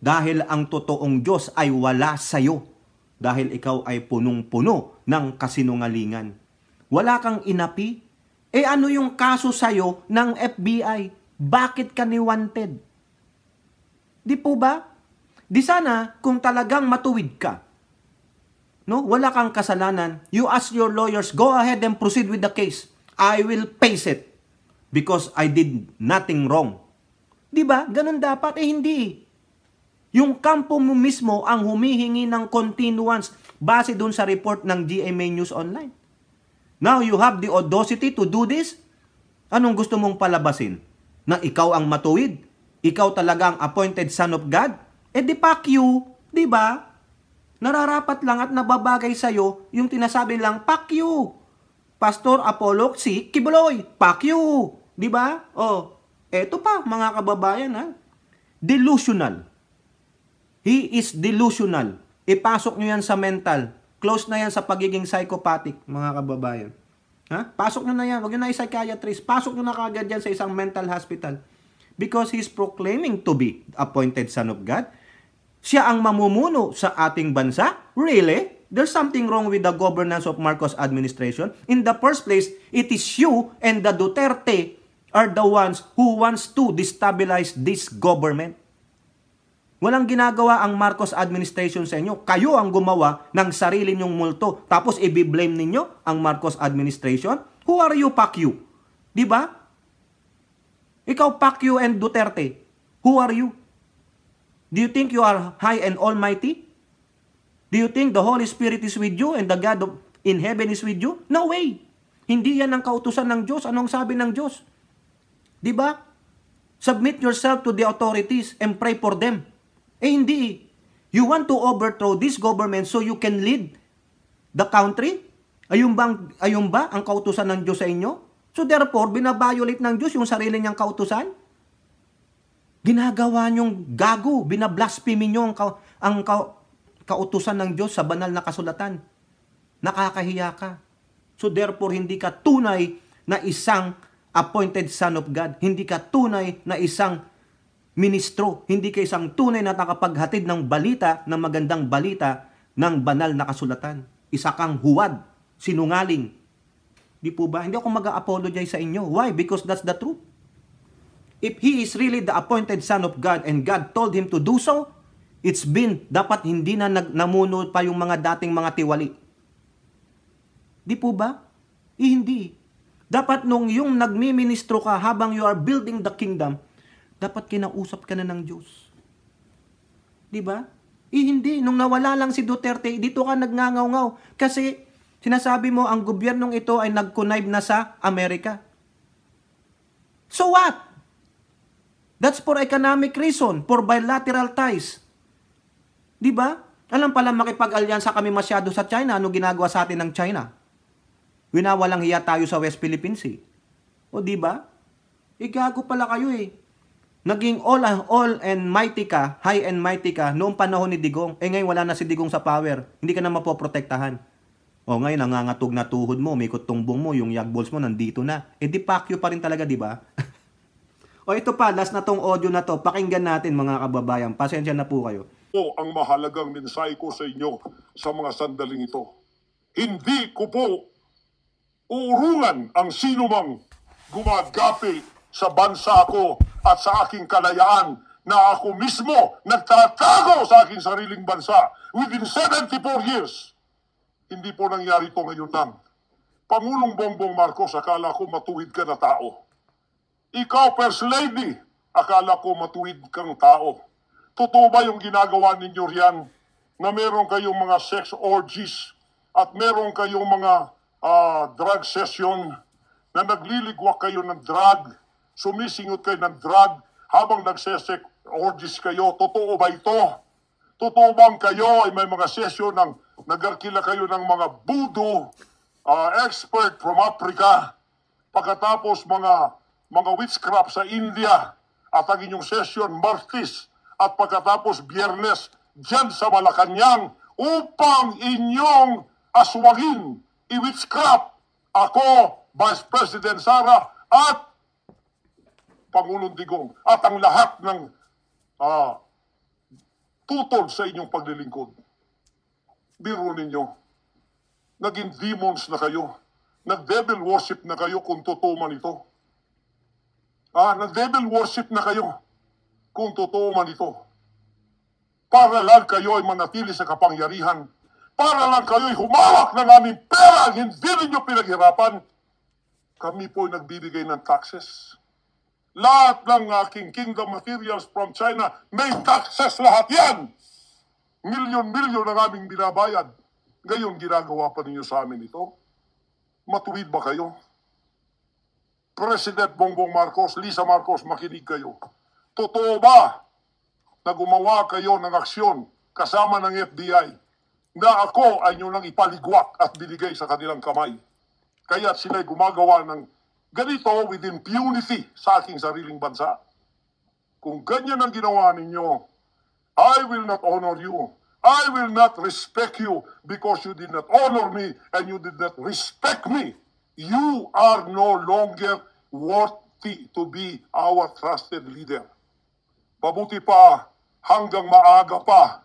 Dahil ang totoong Diyos ay wala sa iyo dahil ikaw ay punong-puno ng kasinungalingan. Wala kang inapi, eh ano yung kaso sa'yo ng FBI? Bakit ka ni wanted? Di po ba? Di sana kung talagang matuwid ka, no? wala kang kasalanan, you ask your lawyers, go ahead and proceed with the case. I will face it because I did nothing wrong. Di ba? Ganun dapat. Eh hindi. Yung kampo mo mismo ang humihingi ng continuance base dun sa report ng GMA News Online. Now you have the audacity to do this? Anong gusto mong palabasin? Na ikaw ang matuwid? Ikaw talaga ang appointed son of God? Eh di fuck you, di ba? Nararapat lang at nababagay sa iyo yung tinasabi lang, fuck Pastor Apollo, si Kibuloy, fuck Di ba? Oh, eto pa mga kababayan ha. Delusional. He is delusional. Ipasok nyo yan sa mental Close na yan sa pagiging psychopathic, mga kababayan. Ha? Pasok nyo na yan. Huwag nyo na i-psychiatrist. Pasok nyo na kagad yan sa isang mental hospital. Because he's proclaiming to be appointed son of God. Siya ang mamumuno sa ating bansa? Really? There's something wrong with the governance of Marcos administration. In the first place, it is you and the Duterte are the ones who wants to destabilize this government. Walang ginagawa ang Marcos administration sa inyo. Kayo ang gumawa ng sarili niyong multo. Tapos i-blame ninyo ang Marcos administration? Who are you, Pacquiao? Di ba? Ikaw, Pacquiao and Duterte. Who are you? Do you think you are high and almighty? Do you think the Holy Spirit is with you and the God of, in heaven is with you? No way! Hindi yan ang kautusan ng Diyos. Anong sabi ng Diyos? Di ba? Submit yourself to the authorities and pray for them. Eh hindi. You want to overthrow this government so you can lead the country? Ayun ba, ayun ba ang kautusan ng Diyos sa inyo? So therefore, binabiolate ng Diyos yung sarili niyang kautusan? Ginagawa niyong gago, binablasphemy niyo ang, ka, ang ka, kautusan ng Diyos sa banal na kasulatan. Nakakahiya ka. So therefore, hindi ka tunay na isang appointed son of God. Hindi ka tunay na isang ministro, hindi ka isang tunay na nakapaghatid ng balita, ng magandang balita, ng banal na kasulatan. Isa kang huwad, sinungaling. Di po ba? Hindi ako mag-apologize sa inyo. Why? Because that's the truth. If he is really the appointed son of God and God told him to do so, it's been dapat hindi na nag, namunod pa yung mga dating mga tiwali. Di po ba? Eh, hindi. Dapat nung yung nagmiministro ka habang you are building the kingdom, dapat kinausap ka na ng Diyos. 'Di ba? Eh hindi, nung nawala lang si Duterte, dito ka nagngangaw-ngaw kasi sinasabi mo ang gobyernong ito ay nagkunayb na sa Amerika. So what? That's for economic reason, for bilateral ties. 'Di ba? Alam pala makipag-alyansa kami masyado sa China, ano ginagawa sa atin ng China? Winawalang hiya tayo sa West Philippines Sea. O 'di ba? Igago eh, pala kayo eh. Naging all, ah, all and mighty ka, high and mighty ka noong panahon ni Digong. Eh ngayon wala na si Digong sa power. Hindi ka na mapoprotektahan. O ngayon nangangatog na tuhod mo, mikot tumbong mo, yung yak mo nandito na. E di Pacquiao pa rin talaga, di ba? (laughs) o ito pa, last na tong audio na to. Pakinggan natin mga kababayan. Pasensya na po kayo. Po ang mahalagang mensahe ko sa inyo sa mga sandaling ito. Hindi ko po uurungan ang sinumang gumagapi sa bansa ko at sa aking kalayaan na ako mismo nagtatago sa aking sariling bansa within 74 years. Hindi po nangyari to ngayon lang. Pangulong Bongbong Marcos, akala ko matuwid ka na tao. Ikaw, First Lady, akala ko matuwid kang tao. Totoo ba yung ginagawa ninyo riyan na meron kayong mga sex orgies at meron kayong mga uh, drug session na nagliligwak kayo ng drug sumisingot kayo ng drug habang nagsesek orgies kayo. Totoo ba ito? Totoo bang kayo ay may mga sesyon ng nagarkila kayo ng mga budo uh, ah, expert from Africa pagkatapos mga mga witchcraft sa India at ang inyong sesyon Martis at pagkatapos Biyernes dyan sa Malacanang upang inyong aswagin i-witchcraft ako, Vice President Sara at Pangulong Digong at ang lahat ng uh, tutol sa inyong paglilingkod. Biro ninyo, naging demons na kayo. Nag-devil worship na kayo kung totoo man ito. Ah, nag-devil worship na kayo kung totoo man ito. Para lang kayo ay manatili sa kapangyarihan. Para lang kayo ay humawak ng aming pera ang hindi ninyo pinaghirapan. Kami po ay nagbibigay ng taxes. Lahat ng aking kingdom materials from China, may taxes lahat yan. Milyon-milyon ang aming binabayad. Ngayon, ginagawa pa ninyo sa amin ito. Matuwid ba kayo? President Bongbong Marcos, Lisa Marcos, makinig kayo. Totoo ba na gumawa kayo ng aksyon kasama ng FBI na ako ay nyo nang ipaligwak at binigay sa kanilang kamay? Kaya sila'y gumagawa ng Ganito with impunity sa aking sariling bansa. Kung ganyan ang ginawa ninyo, I will not honor you. I will not respect you because you did not honor me and you did not respect me. You are no longer worthy to be our trusted leader. Mabuti pa hanggang maaga pa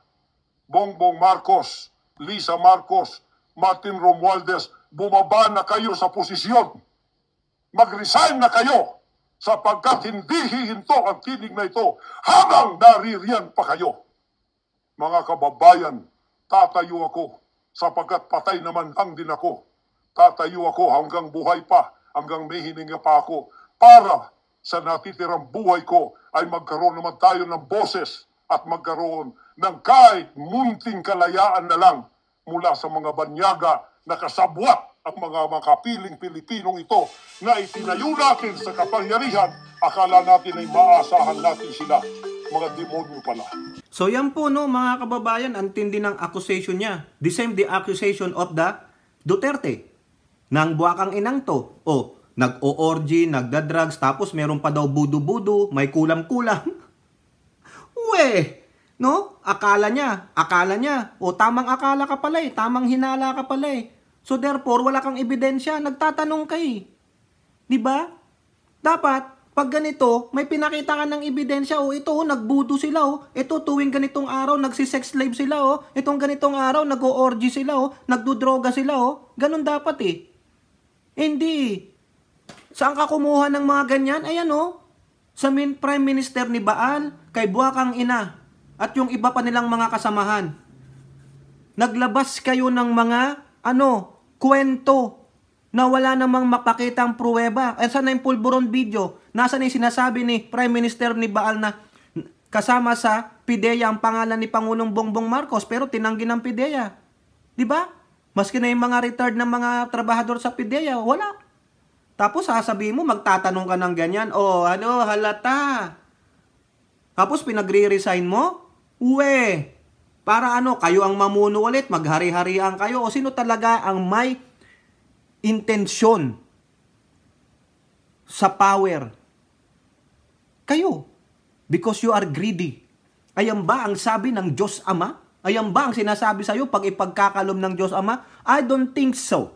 Bongbong Marcos, Lisa Marcos, Martin Romualdez, bumaba na kayo sa posisyon mag-resign na kayo sapagkat hindi hihinto ang tinig na ito habang naririyan pa kayo. Mga kababayan, tatayo ako sapagkat patay naman ang din ako. Tatayo ako hanggang buhay pa, hanggang may hininga pa ako para sa natitirang buhay ko ay magkaroon naman tayo ng boses at magkaroon ng kahit munting kalayaan na lang mula sa mga banyaga na kasabwat ang mga makapiling Pilipinong ito na itinayo natin sa kapangyarihan, akala natin ay maasahan natin sila. Mga demonyo pala. So yan po no mga kababayan, ang tindi ng accusation niya. The same the accusation of the Duterte. Nang buwakang inang to. O, oh, nag-o-orgy, nagda-drugs, tapos meron pa daw budu-budu, may kulam-kulam. (laughs) Weh! No? Akala niya, akala niya. O tamang akala ka pala eh, tamang hinala ka pala eh. So therefore, wala kang ebidensya. Nagtatanong ka eh. ba? Dapat, pag ganito, may pinakita ka ng ebidensya. O oh, ito, oh, nagbudo sila. oh. ito, tuwing ganitong araw, nagsi-sex slave sila. oh. itong ganitong araw, nag-orgy sila. oh. nagdudroga sila. oh. ganun dapat eh. Hindi Saan ka kumuha ng mga ganyan? Ayan Oh. Sa min Prime Minister ni Baal, kay Buwakang Ina, at yung iba pa nilang mga kasamahan. Naglabas kayo ng mga ano, kwento na wala namang mapakitang pruweba. Eh, saan na yung pulburon video? Nasaan na yung sinasabi ni Prime Minister ni Baal na kasama sa PIDEA ang pangalan ni Pangulong Bongbong Marcos pero tinanggi ng PIDEA. 'Di ba? Maski na yung mga retired ng mga trabahador sa PIDEA, wala. Tapos sasabihin mo, magtatanong ka ng ganyan, o oh, ano, halata. Tapos pinagre-resign mo? Uwe, para ano, kayo ang mamuno ulit, maghari-harian kayo o sino talaga ang may intensyon sa power? Kayo. Because you are greedy. Ayan ba ang sabi ng Diyos Ama? Ayan ba ang sinasabi sa iyo pag ipagkakalom ng Diyos Ama? I don't think so.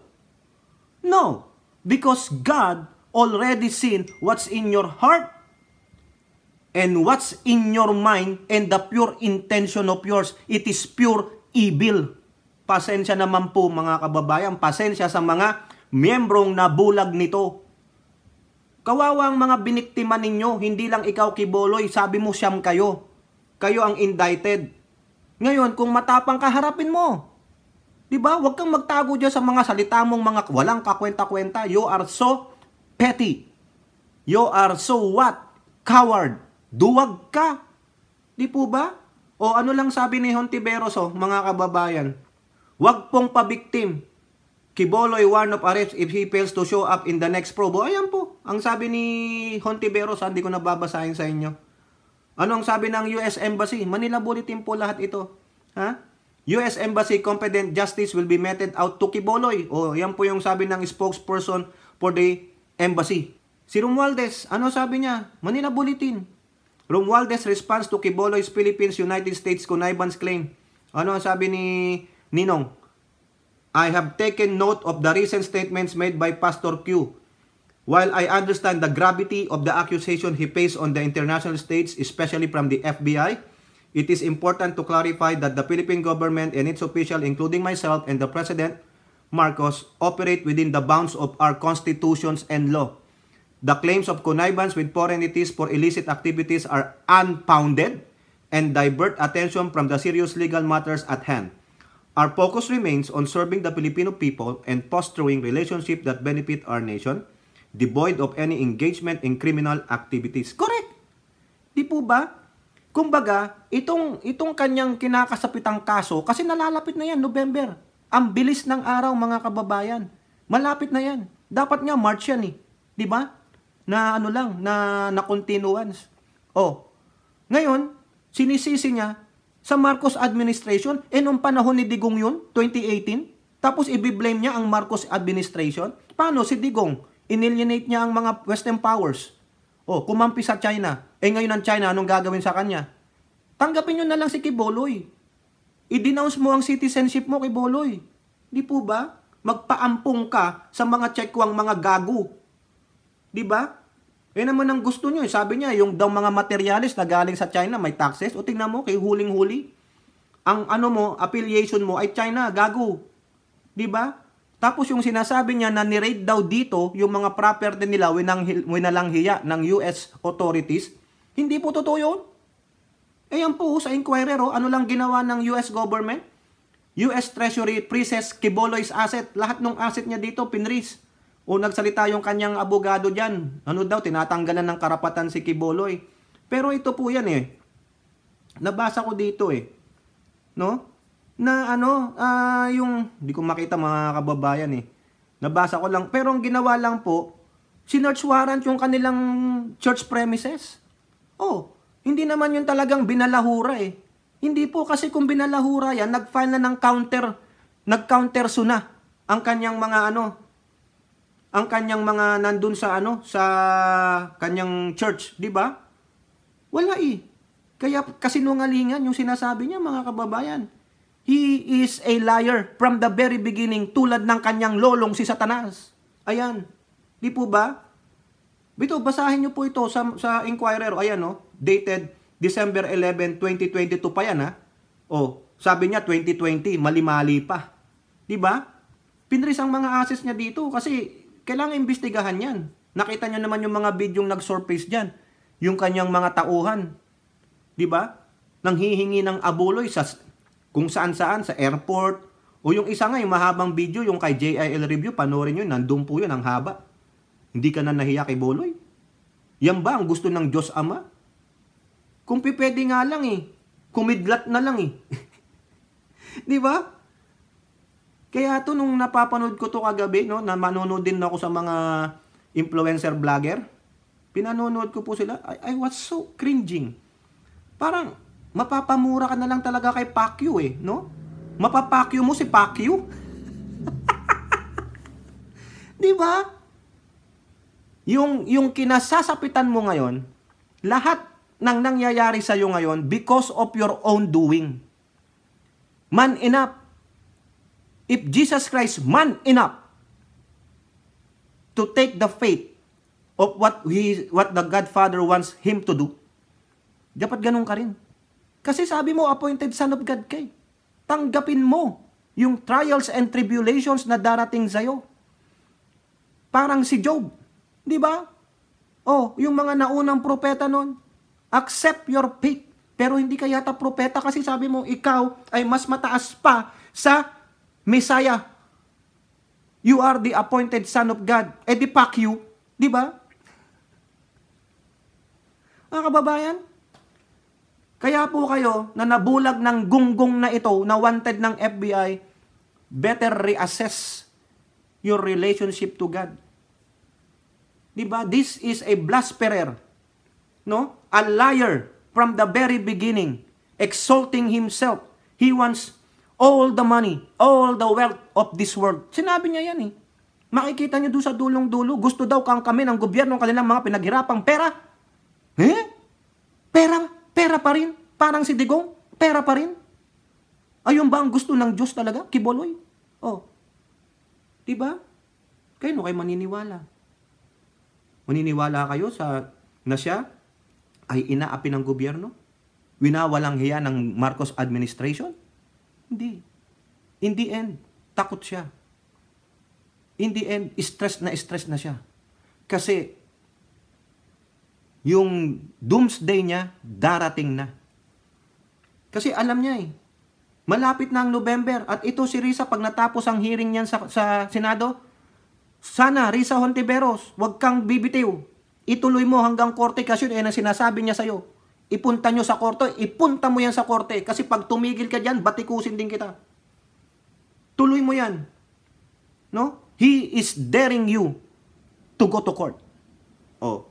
No. Because God already seen what's in your heart and what's in your mind and the pure intention of yours, it is pure evil. Pasensya naman po mga kababayan, pasensya sa mga miyembrong nabulag nito. Kawawa ang mga biniktima ninyo, hindi lang ikaw kiboloy, sabi mo siyam kayo. Kayo ang indicted. Ngayon, kung matapang ka, harapin mo. 'Di ba? Huwag kang magtago diyan sa mga salita mong mga walang kakwenta-kwenta. You are so petty. You are so what? Coward. Duwag ka! Di po ba? O ano lang sabi ni Hontiveros oh, mga kababayan? Huwag pong pabiktim. Kiboloy one of arrest if he fails to show up in the next probo. Ayan po, ang sabi ni Hontiveros, ah, hindi ko nababasahin sa inyo. Ano ang sabi ng US Embassy? Manila Bulletin po lahat ito. Ha? US Embassy competent justice will be meted out to Kiboloy. O, yan po yung sabi ng spokesperson for the embassy. Si Romualdez, ano sabi niya? Manila Bulletin. Romualdez response to Kiboloy's Philippines United States connivance claim. Ano ang sabi ni Ninong? I have taken note of the recent statements made by Pastor Q. While I understand the gravity of the accusation he faced on the international stage, especially from the FBI, it is important to clarify that the Philippine government and its officials, including myself and the President, Marcos, operate within the bounds of our constitutions and law. The claims of connivance with foreign entities for illicit activities are unfounded and divert attention from the serious legal matters at hand. Our focus remains on serving the Filipino people and fostering relationships that benefit our nation, devoid of any engagement in criminal activities. Correct! Di po ba? Kumbaga, itong, itong kanyang kinakasapitang kaso, kasi nalalapit na yan, November. Ang bilis ng araw, mga kababayan. Malapit na yan. Dapat nga March yan eh. Di ba? na ano lang, na, na continuance. Oh, ngayon, sinisisi niya sa Marcos administration, eh nung panahon ni Digong yun, 2018, tapos ibiblame niya ang Marcos administration. Paano si Digong? Inalienate niya ang mga Western powers. oh, kumampi sa China. Eh ngayon ang China, anong gagawin sa kanya? Tanggapin nyo na lang si Kiboloy. I-denounce mo ang citizenship mo, Kiboloy. Di po ba? Magpaampong ka sa mga Tsekwang mga gago. Di ba? Eh naman ang gusto nyo, eh. sabi niya, yung daw mga materialis na galing sa China may taxes. O tingnan mo, kay huling-huli, ang ano mo, affiliation mo ay China, gago. 'Di ba? Tapos yung sinasabi niya na ni-raid daw dito yung mga property nila winang winalanghiya ng US authorities, hindi po totoo 'yon. Ayan eh, po sa inquirer, oh, ano lang ginawa ng US government? US Treasury freezes Kiboloy's asset. Lahat ng asset niya dito, pinris. O nagsalita yung kanyang abogado dyan. Ano daw, tinatanggalan ng karapatan si Kiboloy. Pero ito po yan eh. Nabasa ko dito eh. No? Na ano, uh, yung, hindi ko makita mga kababayan eh. Nabasa ko lang. Pero ang ginawa lang po, sinerch warrant yung kanilang church premises. Oh, hindi naman yung talagang binalahura eh. Hindi po kasi kung binalahura yan, nag-file na ng counter, nag-counter suna ang kanyang mga ano, ang kanyang mga nandun sa ano sa kanyang church, 'di ba? Wala eh. Kaya kasi kasinungalingan yung sinasabi niya mga kababayan. He is a liar from the very beginning tulad ng kanyang lolong si Satanas. Ayan. Di po ba? Bito, basahin niyo po ito sa, sa Inquirer. Ayan no, oh. dated December 11, 2022 pa yan ha. Oh, sabi niya 2020, mali-mali pa. 'Di ba? Pinris ang mga assets niya dito kasi kailangan imbestigahan yan. Nakita nyo naman yung mga bidyong nag-surface dyan. Yung kanyang mga tauhan. Di ba? Nang hihingi ng abuloy sa kung saan-saan, sa airport. O yung isa nga, yung mahabang video, yung kay JIL Review, panoorin nyo, nandun po yun, ang haba. Hindi ka na nahiya kay Boloy. Yan ba ang gusto ng Diyos Ama? Kung pipwede nga lang eh, kumidlat na lang eh. (laughs) Di ba? Kaya to nung napapanood ko to kagabi, no, na manonood din ako sa mga influencer vlogger, pinanonood ko po sila, I, I was so cringing. Parang mapapamura ka na lang talaga kay Pacquiao eh, no? Mapapakyo mo si Pacquiao? (laughs) 'Di ba? Yung yung kinasasapitan mo ngayon, lahat ng nangyayari sa iyo ngayon because of your own doing. Man enough if Jesus Christ man enough to take the faith of what he what the Godfather wants him to do, dapat ganun ka rin. Kasi sabi mo, appointed son of God kay. Tanggapin mo yung trials and tribulations na darating sa iyo Parang si Job. Di ba? Oh, yung mga naunang propeta noon accept your fate Pero hindi ka yata propeta kasi sabi mo, ikaw ay mas mataas pa sa Messiah. You are the appointed Son of God. Eh di fuck you. Di ba? Mga kababayan, kaya po kayo na nabulag ng gunggong na ito na wanted ng FBI, better reassess your relationship to God. Di ba? This is a blasphemer. No? A liar from the very beginning, exalting himself. He wants all the money, all the wealth of this world. Sinabi niya yan eh. Makikita niyo doon sa dulong-dulo, gusto daw kang kami ng gobyerno ng kanilang mga pinaghirapang pera. Eh? Pera, pera pa rin. Parang si Digong, pera pa rin. Ayun ba ang gusto ng Diyos talaga? Kiboloy? Oh. Diba? Kayo no kayo maniniwala. Maniniwala kayo sa na siya ay inaapi ng gobyerno? Winawalang hiya ng Marcos administration? Hindi. In the end, takot siya. In the end, stress na stress na siya. Kasi yung doomsday niya darating na. Kasi alam niya eh, malapit na ang November at ito si Risa pag natapos ang hearing niyan sa, sa Senado, sana Risa Hontiveros, huwag kang bibitiw. Ituloy mo hanggang korte kasi yun eh, ang sinasabi niya sa'yo. Ipunta nyo sa korte. Ipunta mo yan sa korte. Kasi pag tumigil ka dyan, batikusin din kita. Tuloy mo yan. No? He is daring you to go to court. Oh.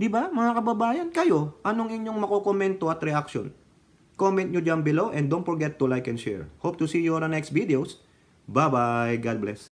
Di ba, mga kababayan? Kayo, anong inyong makokomento at reaction? Comment nyo down below and don't forget to like and share. Hope to see you on our next videos. Bye-bye. God bless.